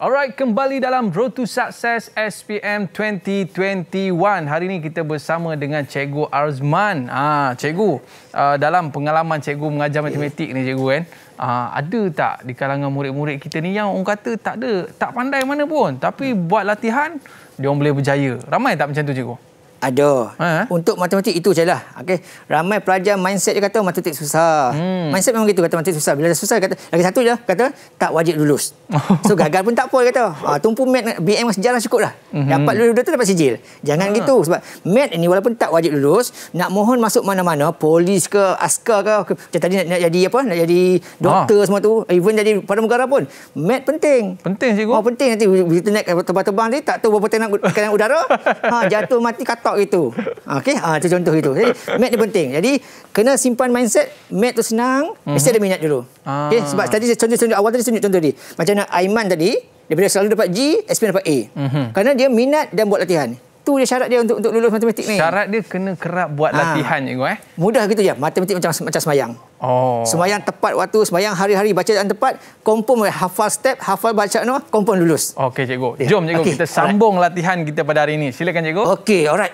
Alright, kembali dalam Road to Success SPM 2021. Hari ini kita bersama dengan Cikgu Arzman. Ah, ha, Cikgu, uh, dalam pengalaman Cikgu mengajar matematik ni Cikgu kan, uh, ada tak di kalangan murid-murid kita ni yang orang kata tak ada, tak pandai mana pun. Tapi buat latihan, dia orang boleh berjaya. Ramai tak macam tu Cikgu? Ada. Ha? Untuk matematik itu je lah, okay? Ramai pelajar mindset dia kata matematik susah. Hmm. Mindset memang gitu kata matematik susah. Bila dah susah kata lagi satu je kata tak wajib lulus. so gagal pun tak apa kata. Ha, tumpu mat BM dengan sejarah cukup lah. Mm-hmm. Dapat lulus dia tu dapat sijil. Jangan ha. gitu sebab mat ni walaupun tak wajib lulus nak mohon masuk mana-mana polis ke askar ke macam tadi nak, nak, jadi apa nak jadi doktor ha. semua tu even jadi pada negara pun mat penting. Penting cikgu. Oh penting nanti bila naik terbang-terbang ni tak tahu berapa tenang kena udara. ha, jatuh mati kata stok itu. Okey, ha, ah, itu contoh itu. Jadi, mat ni penting. Jadi, kena simpan mindset, mat tu senang, mm-hmm. mesti ada minat dulu. Okey, ah. sebab tadi contoh-contoh awal tadi, tunjuk contoh tadi. Macam mana Aiman tadi, dia daripada selalu dapat G, SP dapat A. Mm-hmm. Kerana dia minat dan buat latihan. Tu dia syarat dia untuk untuk lulus matematik ni. Syarat dia kena kerap buat ah. latihan ha. eh. Mudah gitu je. Matematik macam macam semayang. Oh. Sembayang tepat waktu, semayang hari-hari bacaan tepat, confirm hafal step, hafal bacaan no, confirm lulus. Okey cikgu. Ya. Jom cikgu okay. kita sambung alright. latihan kita pada hari ini. Silakan cikgu. Okey, alright.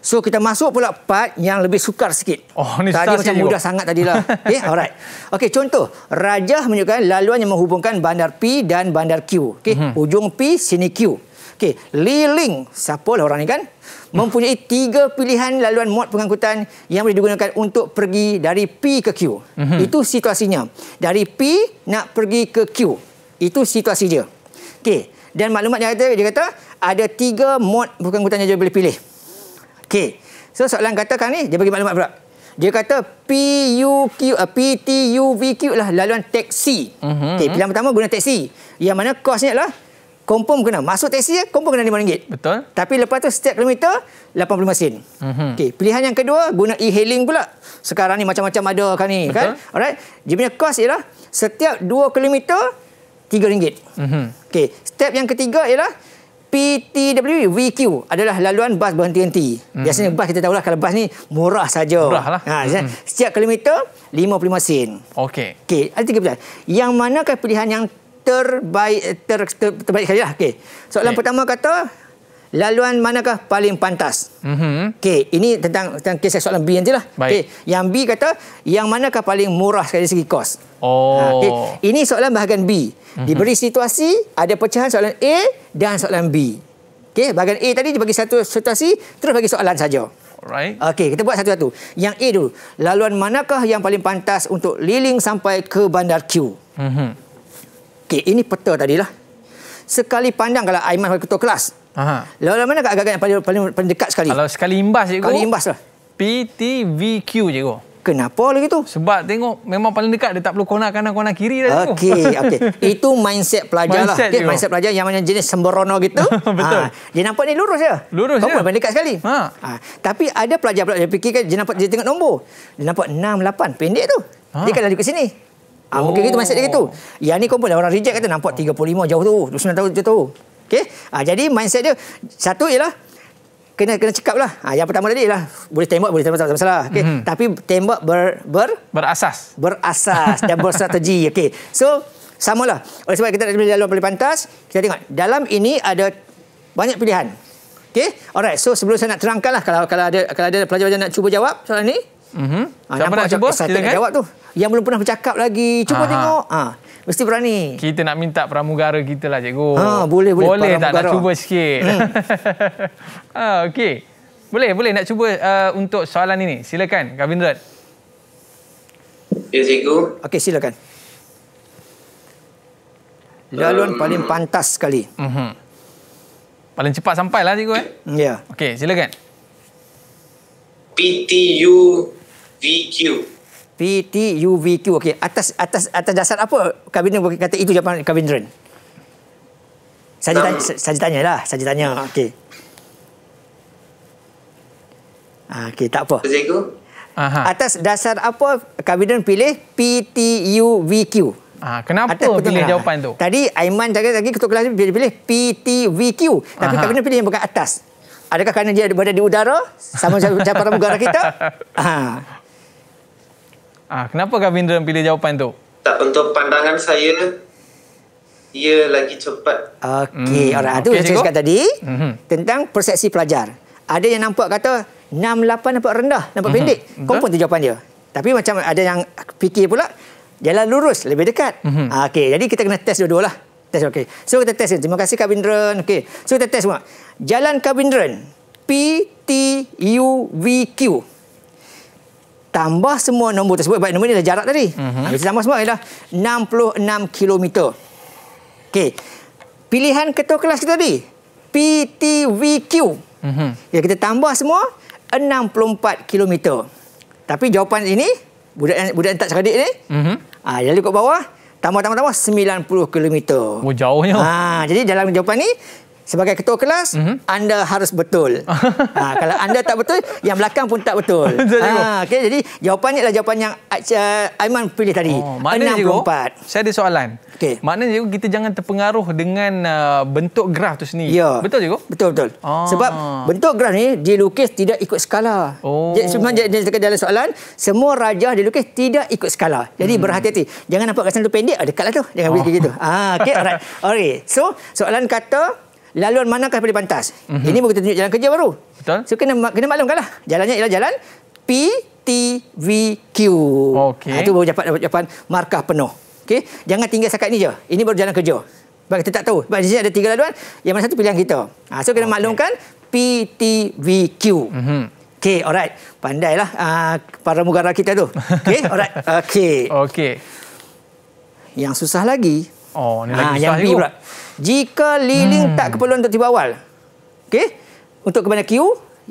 So kita masuk pula part yang lebih sukar sikit. Oh, ni tadi macam cikgu. mudah sangat tadilah. Okey, ya, alright. Okey, contoh, rajah menunjukkan laluan yang menghubungkan bandar P dan bandar Q. Okey, hmm. ujung P sini Q. Okey, liling. Ling, siapa lah orang ni kan? mempunyai tiga pilihan laluan mod pengangkutan yang boleh digunakan untuk pergi dari P ke Q. Mm -hmm. Itu situasinya. Dari P nak pergi ke Q. Itu situasi dia. Okey. Dan maklumat yang kata, dia kata ada tiga mod pengangkutan yang dia boleh pilih. Okey. So soalan katakan ni, dia bagi maklumat pula. Dia kata P U PUQ, uh, eh, Q lah laluan teksi. Mm -hmm. Okey, pilihan pertama guna teksi. Yang mana kosnya lah? confirm kena. Masuk teksi je, confirm kena RM5. Betul. Tapi lepas tu setiap kilometer, RM85. Mm -hmm. okay. Pilihan yang kedua, guna e-hailing pula. Sekarang ni macam-macam ada kan ni. Kan? Betul. Kan? Alright. Dia punya kos ialah setiap 2 kilometer, RM3. Mm -hmm. okay. Step yang ketiga ialah PTW VQ adalah laluan bas berhenti-henti. Mm. Biasanya bas kita tahulah kalau bas ni murah saja. Murah lah. Ha, mm. Setiap kilometer 55 sen. Okey. Okey, ada tiga pilihan. Yang manakah pilihan yang terbaik ter, ter, terbaik sekali lah. Okey. Soalan okay. pertama kata laluan manakah paling pantas? Mhm. Okey, ini tentang tentang kes soalan B nanti lah. Okey, yang B kata yang manakah paling murah dari segi kos? Oh. Ha, okay. Ini soalan bahagian B. Mm-hmm. Diberi situasi ada pecahan soalan A dan soalan B. Okey, bahagian A tadi dibagi satu situasi, terus bagi soalan saja. Alright. Okey, kita buat satu-satu. Yang A dulu. Laluan manakah yang paling pantas untuk liling sampai ke bandar Q? Mhm. Okey, ini peta tadi lah. Sekali pandang kalau Aiman ketua kelas. Aha. Lalu mana agak-agak yang paling, paling, paling dekat sekali? Kalau sekali imbas cikgu. Sekali imbas lah. PTVQ cikgu. Kenapa lagi tu? Sebab tengok memang paling dekat dia tak perlu kona kanan kona kiri dah okay, tu. Okey, okey. Itu mindset pelajar lah. mindset lah. Okay, mindset pelajar yang macam jenis sembrono gitu. Betul. Ha, dia nampak ni lurus je. Lurus Kau je. paling dekat sekali. Ha. ha. Tapi ada pelajar pula dia fikirkan dia nampak dia tengok nombor. Dia nampak 6, 8. Pendek tu. Ha. Dia kan lalu ke sini. Ah, mungkin oh. mindset dia gitu. Yang ni confirm lah orang reject kata nampak 35 jauh tu. tu 29 tahun je tu. Okay. Ah, jadi mindset dia. Satu ialah. Kena kena cakap lah. Ah, yang pertama tadi ialah. Boleh tembak, boleh tembak. Tak masalah. Okay. Mm-hmm. Tapi tembak ber, ber, berasas. Berasas dan berstrategi. Okay. So sama lah. Oleh sebab kita nak pilih laluan paling pantas. Kita tengok. Dalam ini ada banyak pilihan. Okay. Alright. So sebelum saya nak terangkan lah. Kalau, kalau, ada, kalau ada pelajar-pelajar nak cuba jawab soalan ni. Mm-hmm. Ha, Siapa nak cuba? Kita nak kan? jawab tu. Yang belum pernah bercakap lagi. Cuba Aha. tengok. Ha, mesti berani. Kita nak minta pramugara kita lah cikgu. Ha, boleh, boleh. Boleh tak nak cuba sikit? Hmm. ha, okey. Boleh, boleh nak cuba uh, untuk soalan ini. Silakan, Kavindrat. Ya, cikgu. Okey, silakan. Jalan um, paling pantas sekali. Uh-huh. Paling cepat sampai lah, cikgu. Eh? Ya. Yeah. Okey, silakan. PTU VQ. Q. Okey, atas atas atas dasar apa kabinet kata itu jawapan kabinet? Saja tanya, saja tanyalah, saja tanya. Okey. Ah, okey, tak apa. Zeku. Aha. Atas dasar apa kabinet pilih PTUVQ? Ah, kenapa atas pilih petunia. jawapan tu? Tadi Aiman cakap lagi ketua kelas dia pilih PTVQ, tapi Aha. kabinet pilih yang bukan atas. Adakah kerana dia berada di udara sama macam para negara kita? Ah. Ah, kenapa Gavindran pilih jawapan tu? Tak untuk pandangan saya ia lagi cepat. Okey, hmm. orang itu okay, saya cakap tadi mm-hmm. tentang persepsi pelajar. Ada yang nampak kata 68 nampak rendah, nampak mm-hmm. pendek. Confirm tu jawapan dia. Tapi macam ada yang fikir pula jalan lurus lebih dekat. Mm-hmm. Okey, jadi kita kena test dua-dua lah. Test okay. So kita test. Terima kasih Kabindran. Okay, So kita test semua. Jalan Kabindran. P T U V Q tambah semua nombor tersebut baik nombor ni dah jarak tadi mm-hmm. kita tambah semua ialah 66 km Okey. pilihan ketua kelas kita tadi PTVQ mm-hmm. ya, kita tambah semua 64 km tapi jawapan ini budak budak tak cerdik ni mm-hmm. ha, ah, jadi kat bawah tambah-tambah-tambah 90 km oh jauhnya ha, jadi dalam jawapan ni sebagai ketua kelas mm-hmm. anda harus betul ha, kalau anda tak betul yang belakang pun tak betul ha, okay, jadi jawapannya adalah jawapan yang Aiman pilih tadi oh, 64 cikgu, saya ada soalan okay. maknanya cikgu kita jangan terpengaruh dengan uh, bentuk graf tu sendiri ya. betul juga. betul-betul ah. sebab bentuk graf ni dilukis tidak ikut skala oh. sebenarnya dia cakap dalam soalan semua rajah dilukis tidak ikut skala jadi hmm. berhati-hati jangan nampak kesan tu pendek dekatlah tu jangan oh. tu. ha, ah, okay, alright. alright so soalan kata laluan manakah paling pantas. Mm-hmm. Ini baru kita tunjuk jalan kerja baru. Betul. So kena kena lah. Jalannya ialah jalan P T V Q. Okey. Itu ha, baru dapat dapat jawapan markah penuh. Okay. Jangan tinggal sekat ni je. Ini baru jalan kerja. Sebab kita tak tahu. Sebab di sini ada tiga laluan. Yang mana satu pilihan kita. Ha, so kena okay. maklumkan P T V Q. mm alright. Pandailah uh, para mugara kita tu. Okay. alright. Okay. Okay. Yang susah lagi. Oh, ni lagi ha, susah yang B pula jika Liling hmm. tak keperluan untuk tiba awal. Okey? Untuk kepada Q,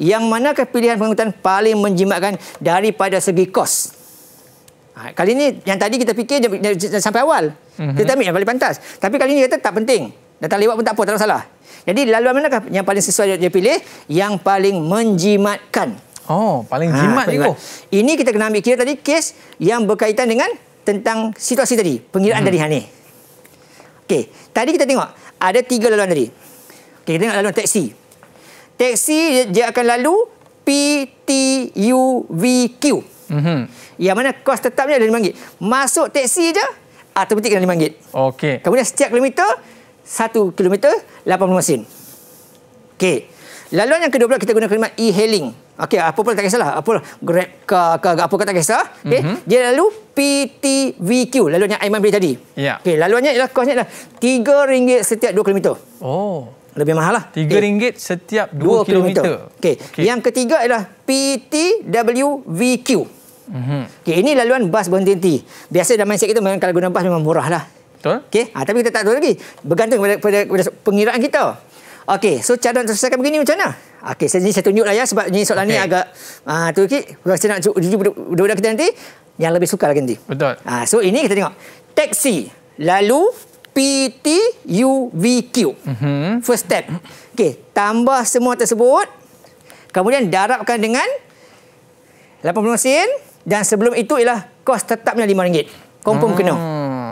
yang manakah pilihan pengangkutan paling menjimatkan daripada segi kos? Ha, kali ini yang tadi kita fikir sampai awal. Mm-hmm. Kita ambil yang paling pantas. Tapi kali ini kata tak penting. Datang lewat pun tak apa, tak ada salah. Jadi lalu manakah yang paling sesuai dia, dia pilih? Yang paling menjimatkan. Oh, paling ha, jimat ha, ni oh. Ini kita kena ambil kira tadi kes yang berkaitan dengan tentang situasi tadi. Pengiraan mm-hmm. dari Hanif. Okey, tadi kita tengok ada tiga laluan tadi. Okey, kita tengok laluan teksi. Teksi dia, dia akan lalu P, T, U, V, Q. Mm -hmm. Yang mana kos tetapnya ada RM5. Masuk teksi je, automatik kena RM5. Okey. Kemudian setiap kilometer, 1 kilometer, 85 sen. Okey. Laluan yang kedua pula kita guna kelima e-hailing. Okey, apa pun tak kisahlah. Apa Grab car ke apa kata tak kisah. Okey, mm-hmm. dia lalu PTVQ. Laluannya Aiman beli tadi. Ya. Yeah. Okey, laluannya ialah kosnya ialah RM3 setiap 2 km. Oh. Lebih mahal lah. RM3 okay. setiap 2, 2 km. km. Okey. Okay. Yang ketiga ialah PTWVQ. Mm-hmm. Okay, ini laluan bas berhenti henti. Biasa dalam mindset kita kalau guna bas memang murah lah. Betul. Okay, ha, ah, tapi kita tak tahu lagi. Bergantung kepada, kepada pengiraan kita. Okey, so cara saya akan begini macam mana? Okey, saya ni saya tunjuklah ya sebab ni soalan okay. ni agak ah uh, tu sikit. Kalau saya nak jujur budak-budak kita nanti yang lebih suka lagi nanti. Betul. Ah, so ini kita tengok. Taxi lalu PTUVQ. Mm-hmm. First step. Okey, tambah semua tersebut. Kemudian darabkan dengan 80 sen dan sebelum itu ialah kos tetapnya RM5. Confirm hmm. kena.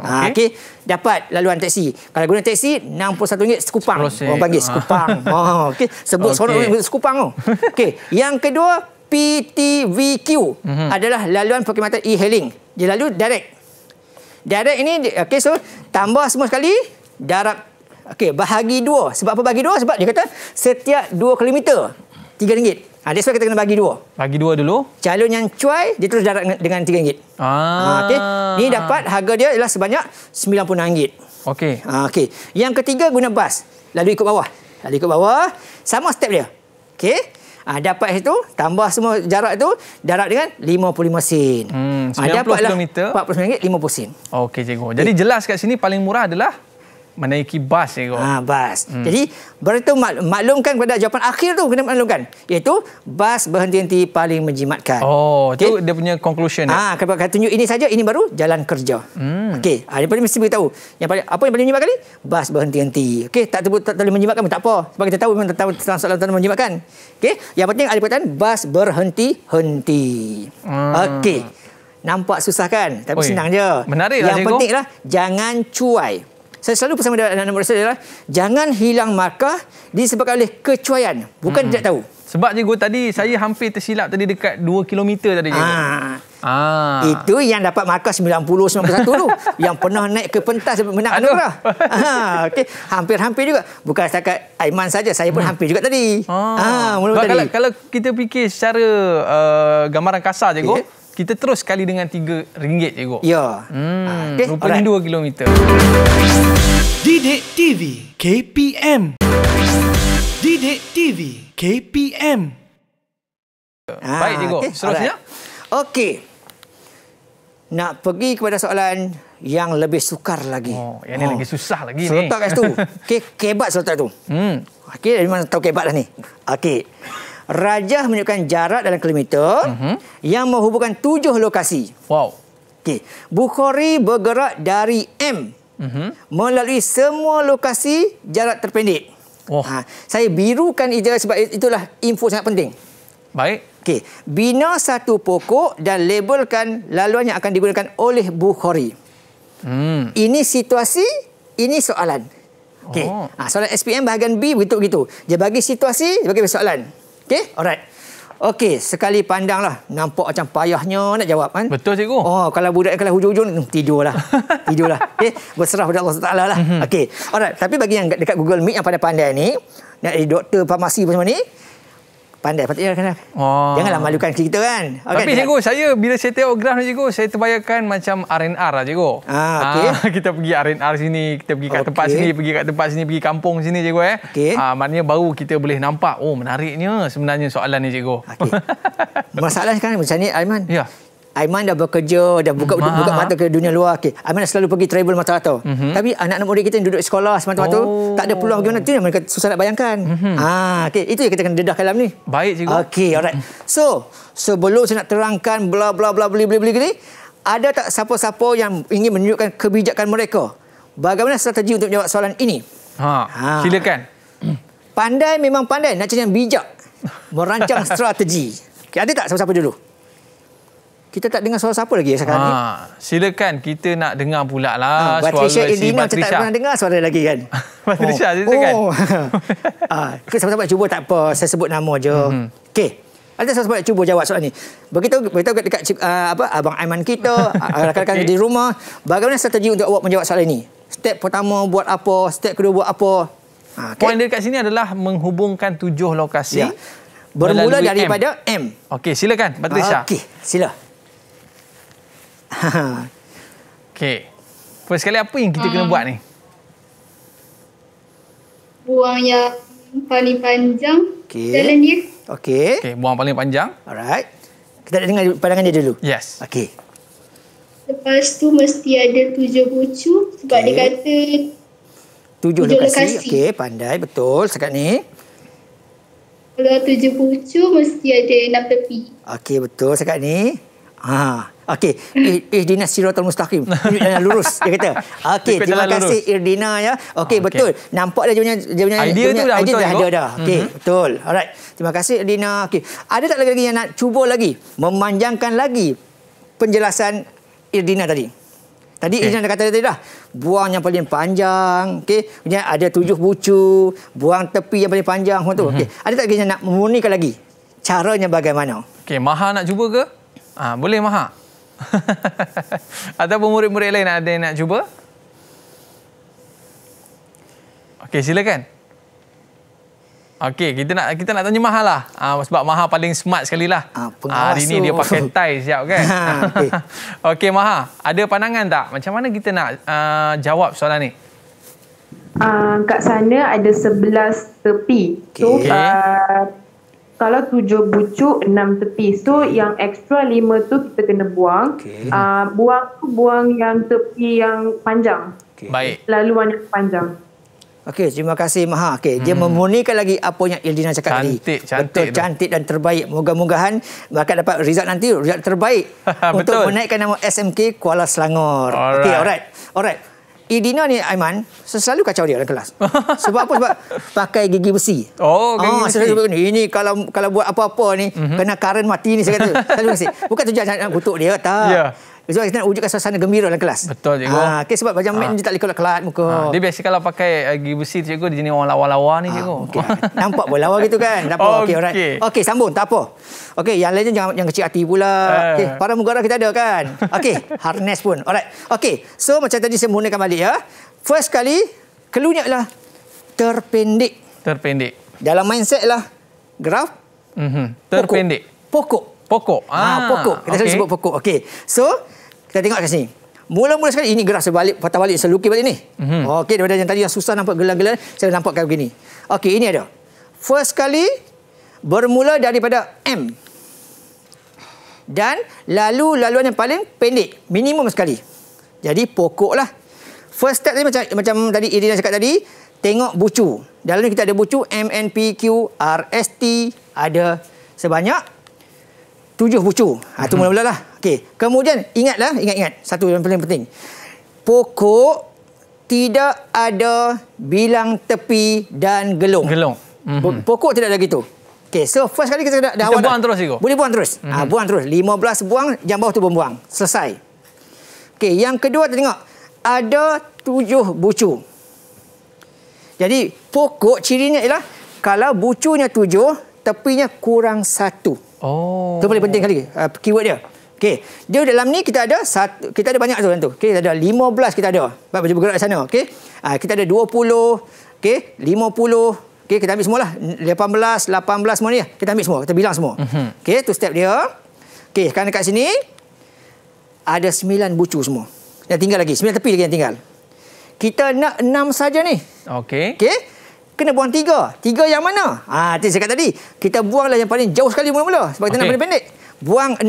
Ha, ah, okay. okay. Dapat laluan teksi. Kalau guna teksi, RM61 sekupang. Eh. Orang panggil ah. sekupang. oh, ah, okay. Sebut okay. seronok sekupang oh. Okay. Yang kedua, PTVQ mm -hmm. adalah laluan perkhidmatan e-hailing. Dia lalu direct. Direct ini, okay, so tambah semua sekali, darab, okay, bahagi dua. Sebab apa bahagi dua? Sebab dia kata setiap dua kilometer, tiga ringgit. Ah, that's why kita kena bagi dua. Bagi dua dulu. Calon yang cuai, dia terus darat dengan RM3. Ah. ah okay. Ni dapat harga dia ialah sebanyak RM96. Okey. Ah, okay. Yang ketiga guna bas. Lalu ikut bawah. Lalu ikut bawah. Sama step dia. Okay. Ah, dapat itu, tambah semua jarak itu darat dengan 55 sen. Hmm, 90 ah, km. 40 ringgit 50 sen. Okey cikgu. Jadi eh. jelas kat sini paling murah adalah menaiki bas ni. kau. Ha, bas. Hmm. Jadi berarti maklumkan kepada jawapan akhir tu kena maklumkan iaitu bas berhenti-henti paling menjimatkan. Oh, okay. tu dia punya conclusion ya. Ha, ah, kalau tunjuk ini saja ini baru jalan kerja. Hmm. Okey, ha, ah, dia mesti beritahu. Yang paling apa yang paling menjimatkan kali? Bas berhenti-henti. Okey, tak terlalu tak terlalu menjimatkan tak apa. Sebab kita tahu memang tentang soalan tentang menjimatkan. Okey, yang penting ada perkataan bas berhenti-henti. Hmm. Okey. Nampak susah kan? Tapi Oi. senang je. Menarik lah Yang penting lah, jangan cuai saya selalu pesan kepada anak-anak murid adalah jangan hilang markah disebabkan oleh kecuaian bukan hmm. tidak tahu sebab cikgu tadi saya hampir tersilap tadi dekat 2 km tadi cikgu. Ah. ah. Itu yang dapat markah 90 91 tu yang pernah naik ke pentas menang anugerah. Ah, okay. hampir-hampir juga. Bukan setakat Aiman saja, saya pun hmm. hampir juga tadi. Ah, ah mula tadi. Kalau kita fikir secara uh, gambaran kasar cikgu, okay kita terus sekali dengan tiga ringgit, cikgu. Ya. Hmm, ah, okay. Rupanya Alright. kilometer. Didik TV KPM Didik TV KPM ah, Baik cikgu, okay. seterusnya. Okey. Nak pergi kepada soalan yang lebih sukar lagi. Oh, yang oh. lagi susah lagi ni. Selotak kat situ. Okey, kebat selotak tu. Hmm. Okey, memang tahu kebat dah ni. Okey rajah menunjukkan jarak dalam kilometer uh-huh. yang menghubungkan tujuh lokasi. Wow. Okey. Bukhari bergerak dari M uh-huh. melalui semua lokasi jarak terpendek. Oh. Ha, saya birukan ijarah sebab itulah info sangat penting. Baik. Okey. Bina satu pokok dan labelkan laluan yang akan digunakan oleh Bukhari. Hmm. Ini situasi, ini soalan. Okey. Oh. Ha, soalan SPM bahagian B begitu begitu. Dia bagi situasi, dia bagi soalan. Okay, alright. Okay, sekali pandang lah. Nampak macam payahnya nak jawab kan? Betul cikgu. Oh, kalau budak yang kalah hujung-hujung hmm, tidur lah. Okey, berserah pada Allah Taala lah. Mm-hmm. Okay, Alright, tapi bagi yang dekat Google Meet yang pada pandai ni, nak jadi doktor farmasi macam ni, pandai patutnya kena. Oh. Janganlah malukan kita kan. Okay, oh, Tapi kan? cikgu, saya bila saya tengok graf ni cikgu, saya terbayangkan macam R&R lah cikgu. Ah, okay. ah, kita pergi R&R sini, kita pergi kat okay. tempat sini, pergi kat tempat sini, pergi kampung sini cikgu eh. Okay. Ah, maknanya baru kita boleh nampak, oh menariknya sebenarnya soalan ni cikgu. Okay. Masalah sekarang macam ni Aiman. Ya. Yeah. Aiman dah bekerja, dah buka Ma. Hmm. buka ah. mata ke dunia luar. Okay. Aiman dah selalu pergi travel mata-mata. Mm-hmm. Tapi anak-anak murid kita yang duduk sekolah semata-mata oh. tak ada peluang bagaimana tu mereka susah nak bayangkan. Mm-hmm. Ha, ah, okay. itu yang kita kena dedah dalam ni. Baik cikgu. Okey, alright. So, sebelum saya nak terangkan bla bla bla beli beli beli ni, ada tak siapa-siapa yang ingin menunjukkan kebijakan mereka? Bagaimana strategi untuk menjawab soalan ini? Ha, ha. silakan. Pandai memang pandai, nak cakap yang bijak. Merancang strategi. Okay, ada tak siapa-siapa dulu? kita tak dengar suara siapa lagi sekarang ha, ah, ni? Silakan kita nak dengar pula lah ha, suara Patricia si Edina Patricia. Macam tak pernah dengar suara lagi kan? Patricia, oh. silakan. Oh. ha, ah, sama-sama cuba tak apa. Saya sebut nama je. Mm-hmm. Okey. Ada sama-sama nak cuba jawab soalan ni. Beritahu, beritahu kat dekat uh, apa, Abang Aiman kita, rakan-rakan okay. di rumah. Bagaimana strategi untuk awak menjawab soalan ni? Step pertama buat apa? Step kedua buat apa? Ha, okay. Poin dekat sini adalah menghubungkan tujuh lokasi. Ya. Bermula daripada M. M. Okey, silakan Patricia. Okey, sila. okay. First sekali apa yang kita um, kena hmm. buat ni? Buang yang paling panjang okay. dalam dia. Okay. Okay, buang paling panjang. Alright. Kita dah dengar pandangan dia dulu. Yes. Okay. Lepas tu mesti ada tujuh bucu sebab okay. dia kata tujuh, tujuh lokasi. lokasi. Okay, pandai. Betul Sekarang ni. Kalau tujuh bucu mesti ada enam tepi. Okay, betul Sekarang ni. Haa. Okey, Ir eh Dina Siratul Mustaqim. lurus dia kata. Okey, terima kasih lurus. Irdina ya. Okey, ah, okay. betul. Nampak dah dia punya dia punya idea dia punya, tu dah idea Dah, dah, dah, dah. Okey, mm-hmm. betul. Alright. Terima kasih Irdina. Okey. Ada tak lagi yang nak cuba lagi memanjangkan lagi penjelasan Irdina tadi? Tadi okay. Irdina dah kata tadi dah. Buang yang paling panjang, okey. ada tujuh bucu, buang tepi yang paling panjang semua tu. Mm-hmm. Okey. Ada tak lagi yang nak memurnikan lagi? Caranya bagaimana? Okey, Maha nak cuba ke? Ah, ha, boleh Maha. Ataupun pemurid murid lain ada yang nak cuba? Okey, silakan. Okey, kita nak kita nak tanya Maha lah. Ah, sebab Maha paling smart sekali lah. Ah, ah, hari ini dia pakai tai siap kan? Ha, okey, okay, Maha. Ada pandangan tak? Macam mana kita nak uh, jawab soalan ni? Uh, kat sana ada 11 tepi. Okay. So, uh, kalau tujuh bucu, enam tepi so yang extra lima tu kita kena buang okay. uh, ah, buang tu buang yang tepi yang panjang okay. baik laluan yang panjang Okey, terima kasih Maha. Okey, hmm. dia memurnikan lagi apa yang Ildina cakap cantik, tadi. Cantik, cantik. Betul, cantik dan terbaik. Moga-mogahan mereka dapat result nanti, result terbaik. untuk menaikkan nama SMK Kuala Selangor. Alright. Okey, alright. Alright. Idina eh, ni Aiman selalu kacau dia dalam kelas. Sebab apa? Sebab pakai gigi besi. Oh, gigi ah, besi. Selalu, ini kalau kalau buat apa-apa ni mm-hmm. kena karen mati ni saya kata. Selalu besi. Bukan tu jangan kutuk dia tak. Yeah. Sebab kita nak wujudkan suasana gembira dalam kelas. Betul cikgu. Ha, ah, okay, sebab macam ha. mat ah. tak boleh kelat-kelat muka. Ha. Dia biasa kalau pakai gigi eh, besi tu cikgu, dia jenis orang lawa-lawa ni cikgu. Ha, okay. Nampak pun lawa gitu kan. Tak Okay, okay, alright. okay, sambung. Tak apa. Okay, yang lainnya jangan, jangan kecil hati pula. Eh. Okay, para mugara kita ada kan. Okay, harness pun. Alright. Okay, so macam tadi saya menggunakan balik ya. First kali, keluarnya adalah terpendek. Terpendek. Dalam mindset lah, graf, mm -hmm. terpendek. Pokok. Pokok. Pokok. Ah, ha, pokok. Kita okay. sebut pokok. Okay. So, kita tengok kat sini. Mula-mula sekali ini gerak sebalik, patah balik saya lukis balik ni. Mm-hmm. Okey daripada yang tadi yang susah nampak gelang-gelang, saya nampakkan begini. Okey ini ada. First kali bermula daripada M. Dan lalu laluan yang paling pendek minimum sekali. Jadi pokoklah. First step ni macam macam tadi Irina cakap tadi tengok bucu. Dalam ni kita ada bucu M T ada sebanyak tujuh pucu. Ha, itu mhm. mula-mula lah. Okay. Kemudian ingatlah, ingat-ingat. Satu yang paling penting. Pokok tidak ada bilang tepi dan gelung. Gelung. Mm -hmm. Pokok tidak ada gitu. Okay, so first kali kita dah, dah awal buang dah. terus. Igu. Boleh buang terus. Mm -hmm. ha, mhm. buang terus. 15 buang, yang bawah tu pun buang. Selesai. Okay, yang kedua kita tengok. Ada tujuh bucu. Jadi pokok cirinya ialah kalau bucunya tujuh, tepinya kurang satu. Mm Oh. Itu paling penting kali uh, ah, keyword dia. Okey. Dia dalam ni kita ada satu, kita ada banyak tu tentu. Okey, kita ada 15 ah, kita ada. Baik baju bergerak sana. Okey. Uh, kita ada 20, okey, 50, okey, kita ambil semualah. 18, 18 semua ni. Kita ambil semua, kita bilang semua. Mm-hmm. Okey, tu step dia. Okey, kan dekat sini ada 9 bucu semua. Yang tinggal lagi, 9 tepi lagi yang tinggal. Kita nak 6 saja ni. Okey. Okey kena buang tiga. Tiga yang mana? Ha, ah, itu saya kata tadi. Kita buanglah yang paling jauh sekali mula-mula. Sebab kita okay. nak pendek-pendek. Buang 60.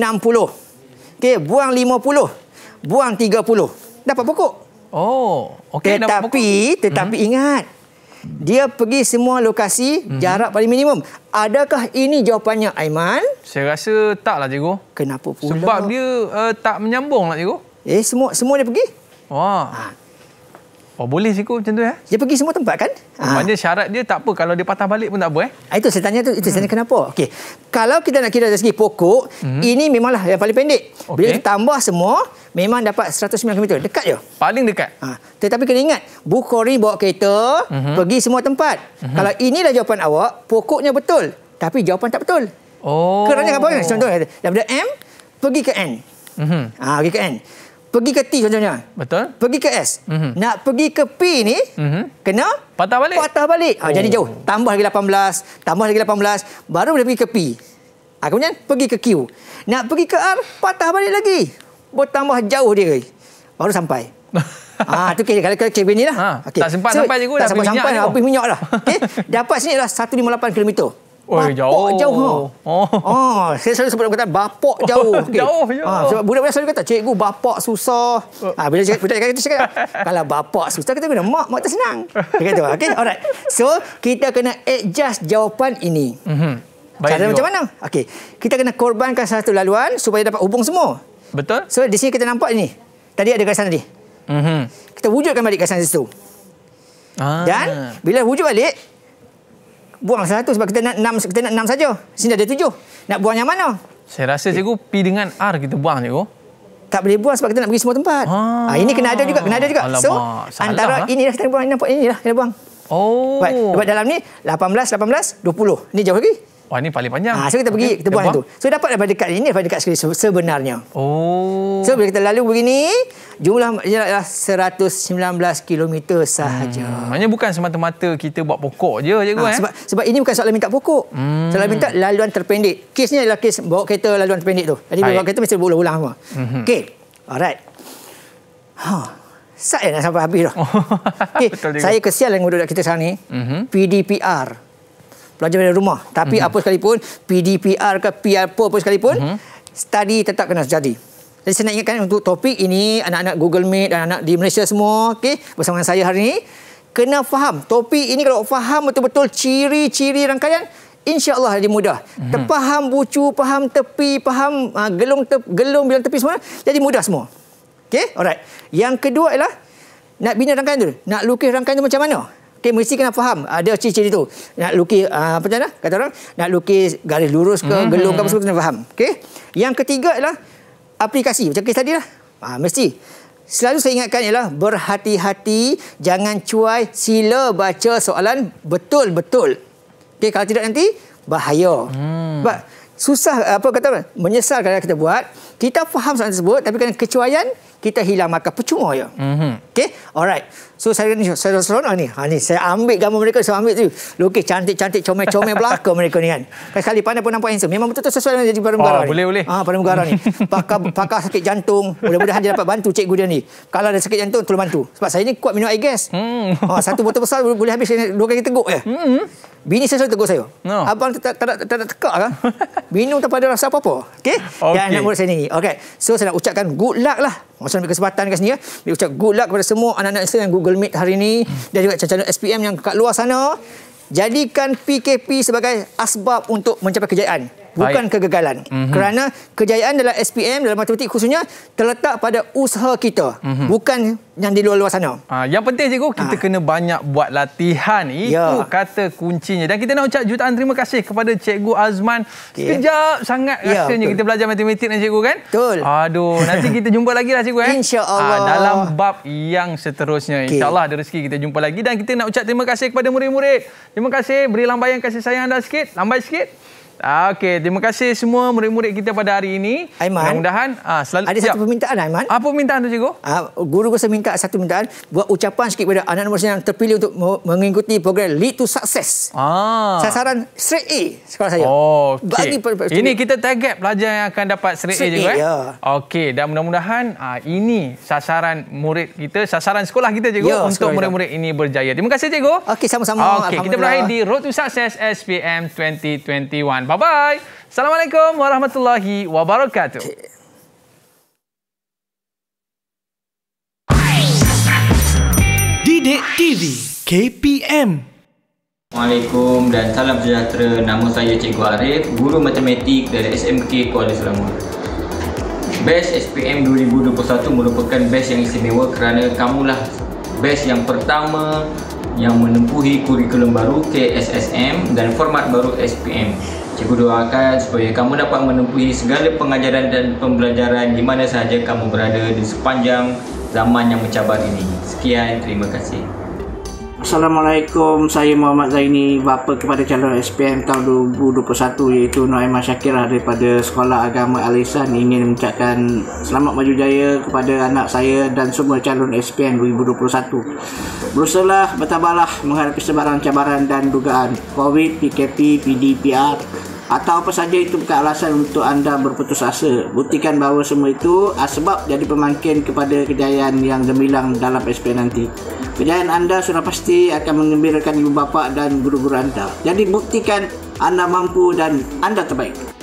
Okey, buang 50. Buang 30. Dapat pokok. Oh, okey. Tetapi, pokok. tetapi hmm. ingat. Dia pergi semua lokasi hmm. jarak paling minimum. Adakah ini jawapannya Aiman? Saya rasa taklah cikgu. Kenapa pula? Sebab dia uh, tak menyambung lah cikgu. Eh, semua semua dia pergi? Wah. Ha. Oh boleh siku macam tu eh? Dia pergi semua tempat kan? Maknanya ah. ha. syarat dia tak apa kalau dia patah balik pun tak apa eh? Ah, itu saya tanya tu, itu hmm. saya tanya kenapa? Hmm. Okey. Kalau kita nak kira dari segi pokok, hmm. ini memanglah yang paling pendek. Okay. Bila ditambah semua, memang dapat 190 meter. Dekat je. Paling dekat. Ha. Tetapi kena ingat, Bukhari bawa kereta, hmm. pergi semua tempat. Hmm. Kalau inilah jawapan awak, pokoknya betul. Tapi jawapan tak betul. Oh. Kerana apa? Contoh, daripada M, pergi ke N. Mhm. Ah Ha, pergi ke N. Pergi ke T contohnya. Betul. Pergi ke S. Mm-hmm. Nak pergi ke P ni, mm-hmm. kena patah balik. Patah balik. Ha, oh. Jadi jauh. Tambah lagi 18, tambah lagi 18, baru boleh pergi ke P. Ha, kemudian pergi ke Q. Nak pergi ke R, patah balik lagi. Bertambah jauh dia. Baru sampai. Ah ha, tu kira kalau kalau kira ni lah. Ha, ah, okay. Tak sempat so, sampai je Tak sampai sampai habis minyak lah. Okay. Dapat sini adalah 158 km. Oh, bapak jauh. jauh. Ha? Oh. Oh. saya selalu sebut kata bapak jauh. Oh, okay. Jauh. Ya. Ah, sebab budak-budak selalu kata cikgu bapak susah. Oh. Ah bila cakap budak cakap, cakap kalau bapak susah kita kena mak mak tak senang. Dia kata okey alright. So kita kena adjust jawapan ini. Mhm. Cara macam mana? Okey. Kita kena korbankan satu laluan supaya dapat hubung semua. Betul? So di sini kita nampak ni. Tadi ada garisan tadi. Mhm. Kita wujudkan balik garisan situ. Ah. Dan bila wujud balik, buang satu sebab kita nak enam kita nak 6 saja. Sini ada tujuh. Nak buang yang mana? Saya rasa cikgu P dengan R kita buang cikgu. Tak boleh buang sebab kita nak pergi semua tempat. Ah, ah ini kena ada juga, kena ada juga. Alamak, so antara lah. inilah kita buang, ini nampak inilah kita buang. Oh. Sebab, sebab dalam ni 18 18 20. Ni jauh lagi. Wah ini paling panjang. Ah, so kita pergi okay. kita buat tu. So dapat daripada dekat ini daripada dekat sekali sebenarnya. Oh. So bila kita lalu begini jumlah ialah 119 km sahaja. Hmm. Maknanya bukan semata-mata kita buat pokok je je ah, kan? Sebab, sebab ini bukan soalan minta pokok. Hmm. Soalan minta laluan terpendek. Kesnya ialah kes bawa kereta laluan terpendek tu. Jadi bawa kereta mesti berulang-ulang. Mm -hmm. Okay. Alright. Ha. Saya nak sampai habis dah. okay, saya kesian dengan duduk kita sekarang ni. Mm -hmm. PDPR belajar dari rumah. Tapi mm-hmm. apa sekalipun, PDPR ke PRPO apa sekalipun, mm-hmm. study tetap kena jadi. Jadi saya nak ingatkan untuk topik ini, anak-anak Google Meet dan anak di Malaysia semua, okay, bersama dengan saya hari ini, kena faham. Topik ini kalau faham betul-betul ciri-ciri rangkaian, InsyaAllah jadi mudah. Mm-hmm. Terpaham bucu, faham tepi, faham uh, gelung, te- gelung bilang tepi semua, jadi mudah semua. Okay, alright. Yang kedua ialah, nak bina rangkaian tu, nak lukis rangkaian tu macam mana? Okay, mesti kena faham ada ah, ciri-ciri tu. Nak lukis ah, apa macam Kata orang nak lukis garis lurus ke mm-hmm. gelung ke apa semua kena faham. Okey. Yang ketiga ialah aplikasi macam kes tadi lah. Ha, mesti Selalu saya ingatkan ialah berhati-hati, jangan cuai, sila baca soalan betul-betul. Okay, kalau tidak nanti bahaya. Hmm. Sebab susah apa kata menyesal kalau kita buat kita faham soalan tersebut tapi kerana kecuaian kita hilang maka percuma ya. Mm-hmm. Okay, alright. So saya ni saya seronok ni. Ha ni saya ambil gambar mereka saya ambil tu. Lukis cantik-cantik comel-comel belaka mereka ni kan. Kali sekali pandai pun nampak handsome. Memang betul-betul sesuai dengan jadi pada negara oh, ni. Boleh boleh. Ah ha, barang negara ni. Pakar pakar sakit jantung. Mudah-mudahan dia dapat bantu cikgu dia ni. Kalau ada sakit jantung tolong bantu. Sebab saya ni kuat minum air gas. Mm. Ha, satu botol besar boleh habis dua kali teguk ya. mm Bini saya selalu tegur saya. No. Abang tak tak tak tak tekak kan? Ah. Bini tanpa pada rasa apa-apa. Okey? Okay. Dan nak murid saya ni. Okey. So saya nak ucapkan good luck lah. Masa ambil kesempatan kat sini ya. Saya ucap good luck kepada semua anak-anak saya yang Google Meet hari ini. Hmm. dan juga calon-calon SPM yang kat luar sana. Jadikan PKP sebagai asbab untuk mencapai kejayaan bukan Baik. kegagalan. Mm-hmm. Kerana kejayaan dalam SPM dalam matematik khususnya terletak pada usaha kita, mm-hmm. bukan yang di luar-luar sana. Ha, yang penting cikgu kita ha. kena banyak buat latihan. Itu ya. kata kuncinya. Dan kita nak ucap jutaan terima kasih kepada cikgu Azman. Okay. Sekejap sangat ya, rasanya betul. kita belajar matematik dengan cikgu kan? Betul. Aduh, nanti kita jumpa lagi lah cikgu eh. Insyaallah Ha, dalam bab yang seterusnya. Okay. insya ada rezeki kita jumpa lagi dan kita nak ucap terima kasih kepada murid-murid. Terima kasih beri yang kasih sayang anda sikit. Lambai sikit. Ah, okey, terima kasih semua murid-murid kita pada hari ini. Aiman. Mudah-mudahan uh, selalu Ada siap. satu permintaan Aiman. Apa permintaan tu cikgu? Uh, guru saya minta satu permintaan buat ucapan sikit kepada anak anak nombor yang terpilih untuk mengikuti program Lead to Success. Ah. Sasaran straight A sekolah saya. Oh, okay. Bagi kita target pelajar yang akan dapat straight, straight A juga eh. Ya. Okey, dan mudah-mudahan uh, ini sasaran murid kita, sasaran sekolah kita cikgu ya, untuk murid-murid ini berjaya. Terima kasih cikgu. Okey, sama-sama. Okey, kita berakhir di Road to Success SPM 2021. Bye bye. Assalamualaikum warahmatullahi wabarakatuh. Didik TV KPM. Assalamualaikum dan salam sejahtera. Nama saya Cikgu Arif, guru matematik dari SMK Kuala Selangor. Best SPM 2021 merupakan best yang istimewa kerana kamulah best yang pertama yang menempuhi kurikulum baru KSSM dan format baru SPM. Cikgu doakan supaya kamu dapat menempuhi segala pengajaran dan pembelajaran di mana sahaja kamu berada di sepanjang zaman yang mencabar ini. Sekian, terima kasih. Assalamualaikum, saya Muhammad Zaini bapa kepada calon SPM tahun 2021 iaitu Noaimah Syakirah daripada Sekolah Agama Alisan ingin mengucapkan selamat maju jaya kepada anak saya dan semua calon SPM 2021 berusalah bertabarlah menghadapi sebarang cabaran dan dugaan COVID, PKP, PDPR atau apa saja itu bukan alasan untuk anda berputus asa. Buktikan bahawa semua itu ah, sebab jadi pemangkin kepada kejayaan yang gemilang dalam SP nanti. Kejayaan anda sudah pasti akan mengembirakan ibu bapa dan guru-guru anda. Jadi buktikan anda mampu dan anda terbaik.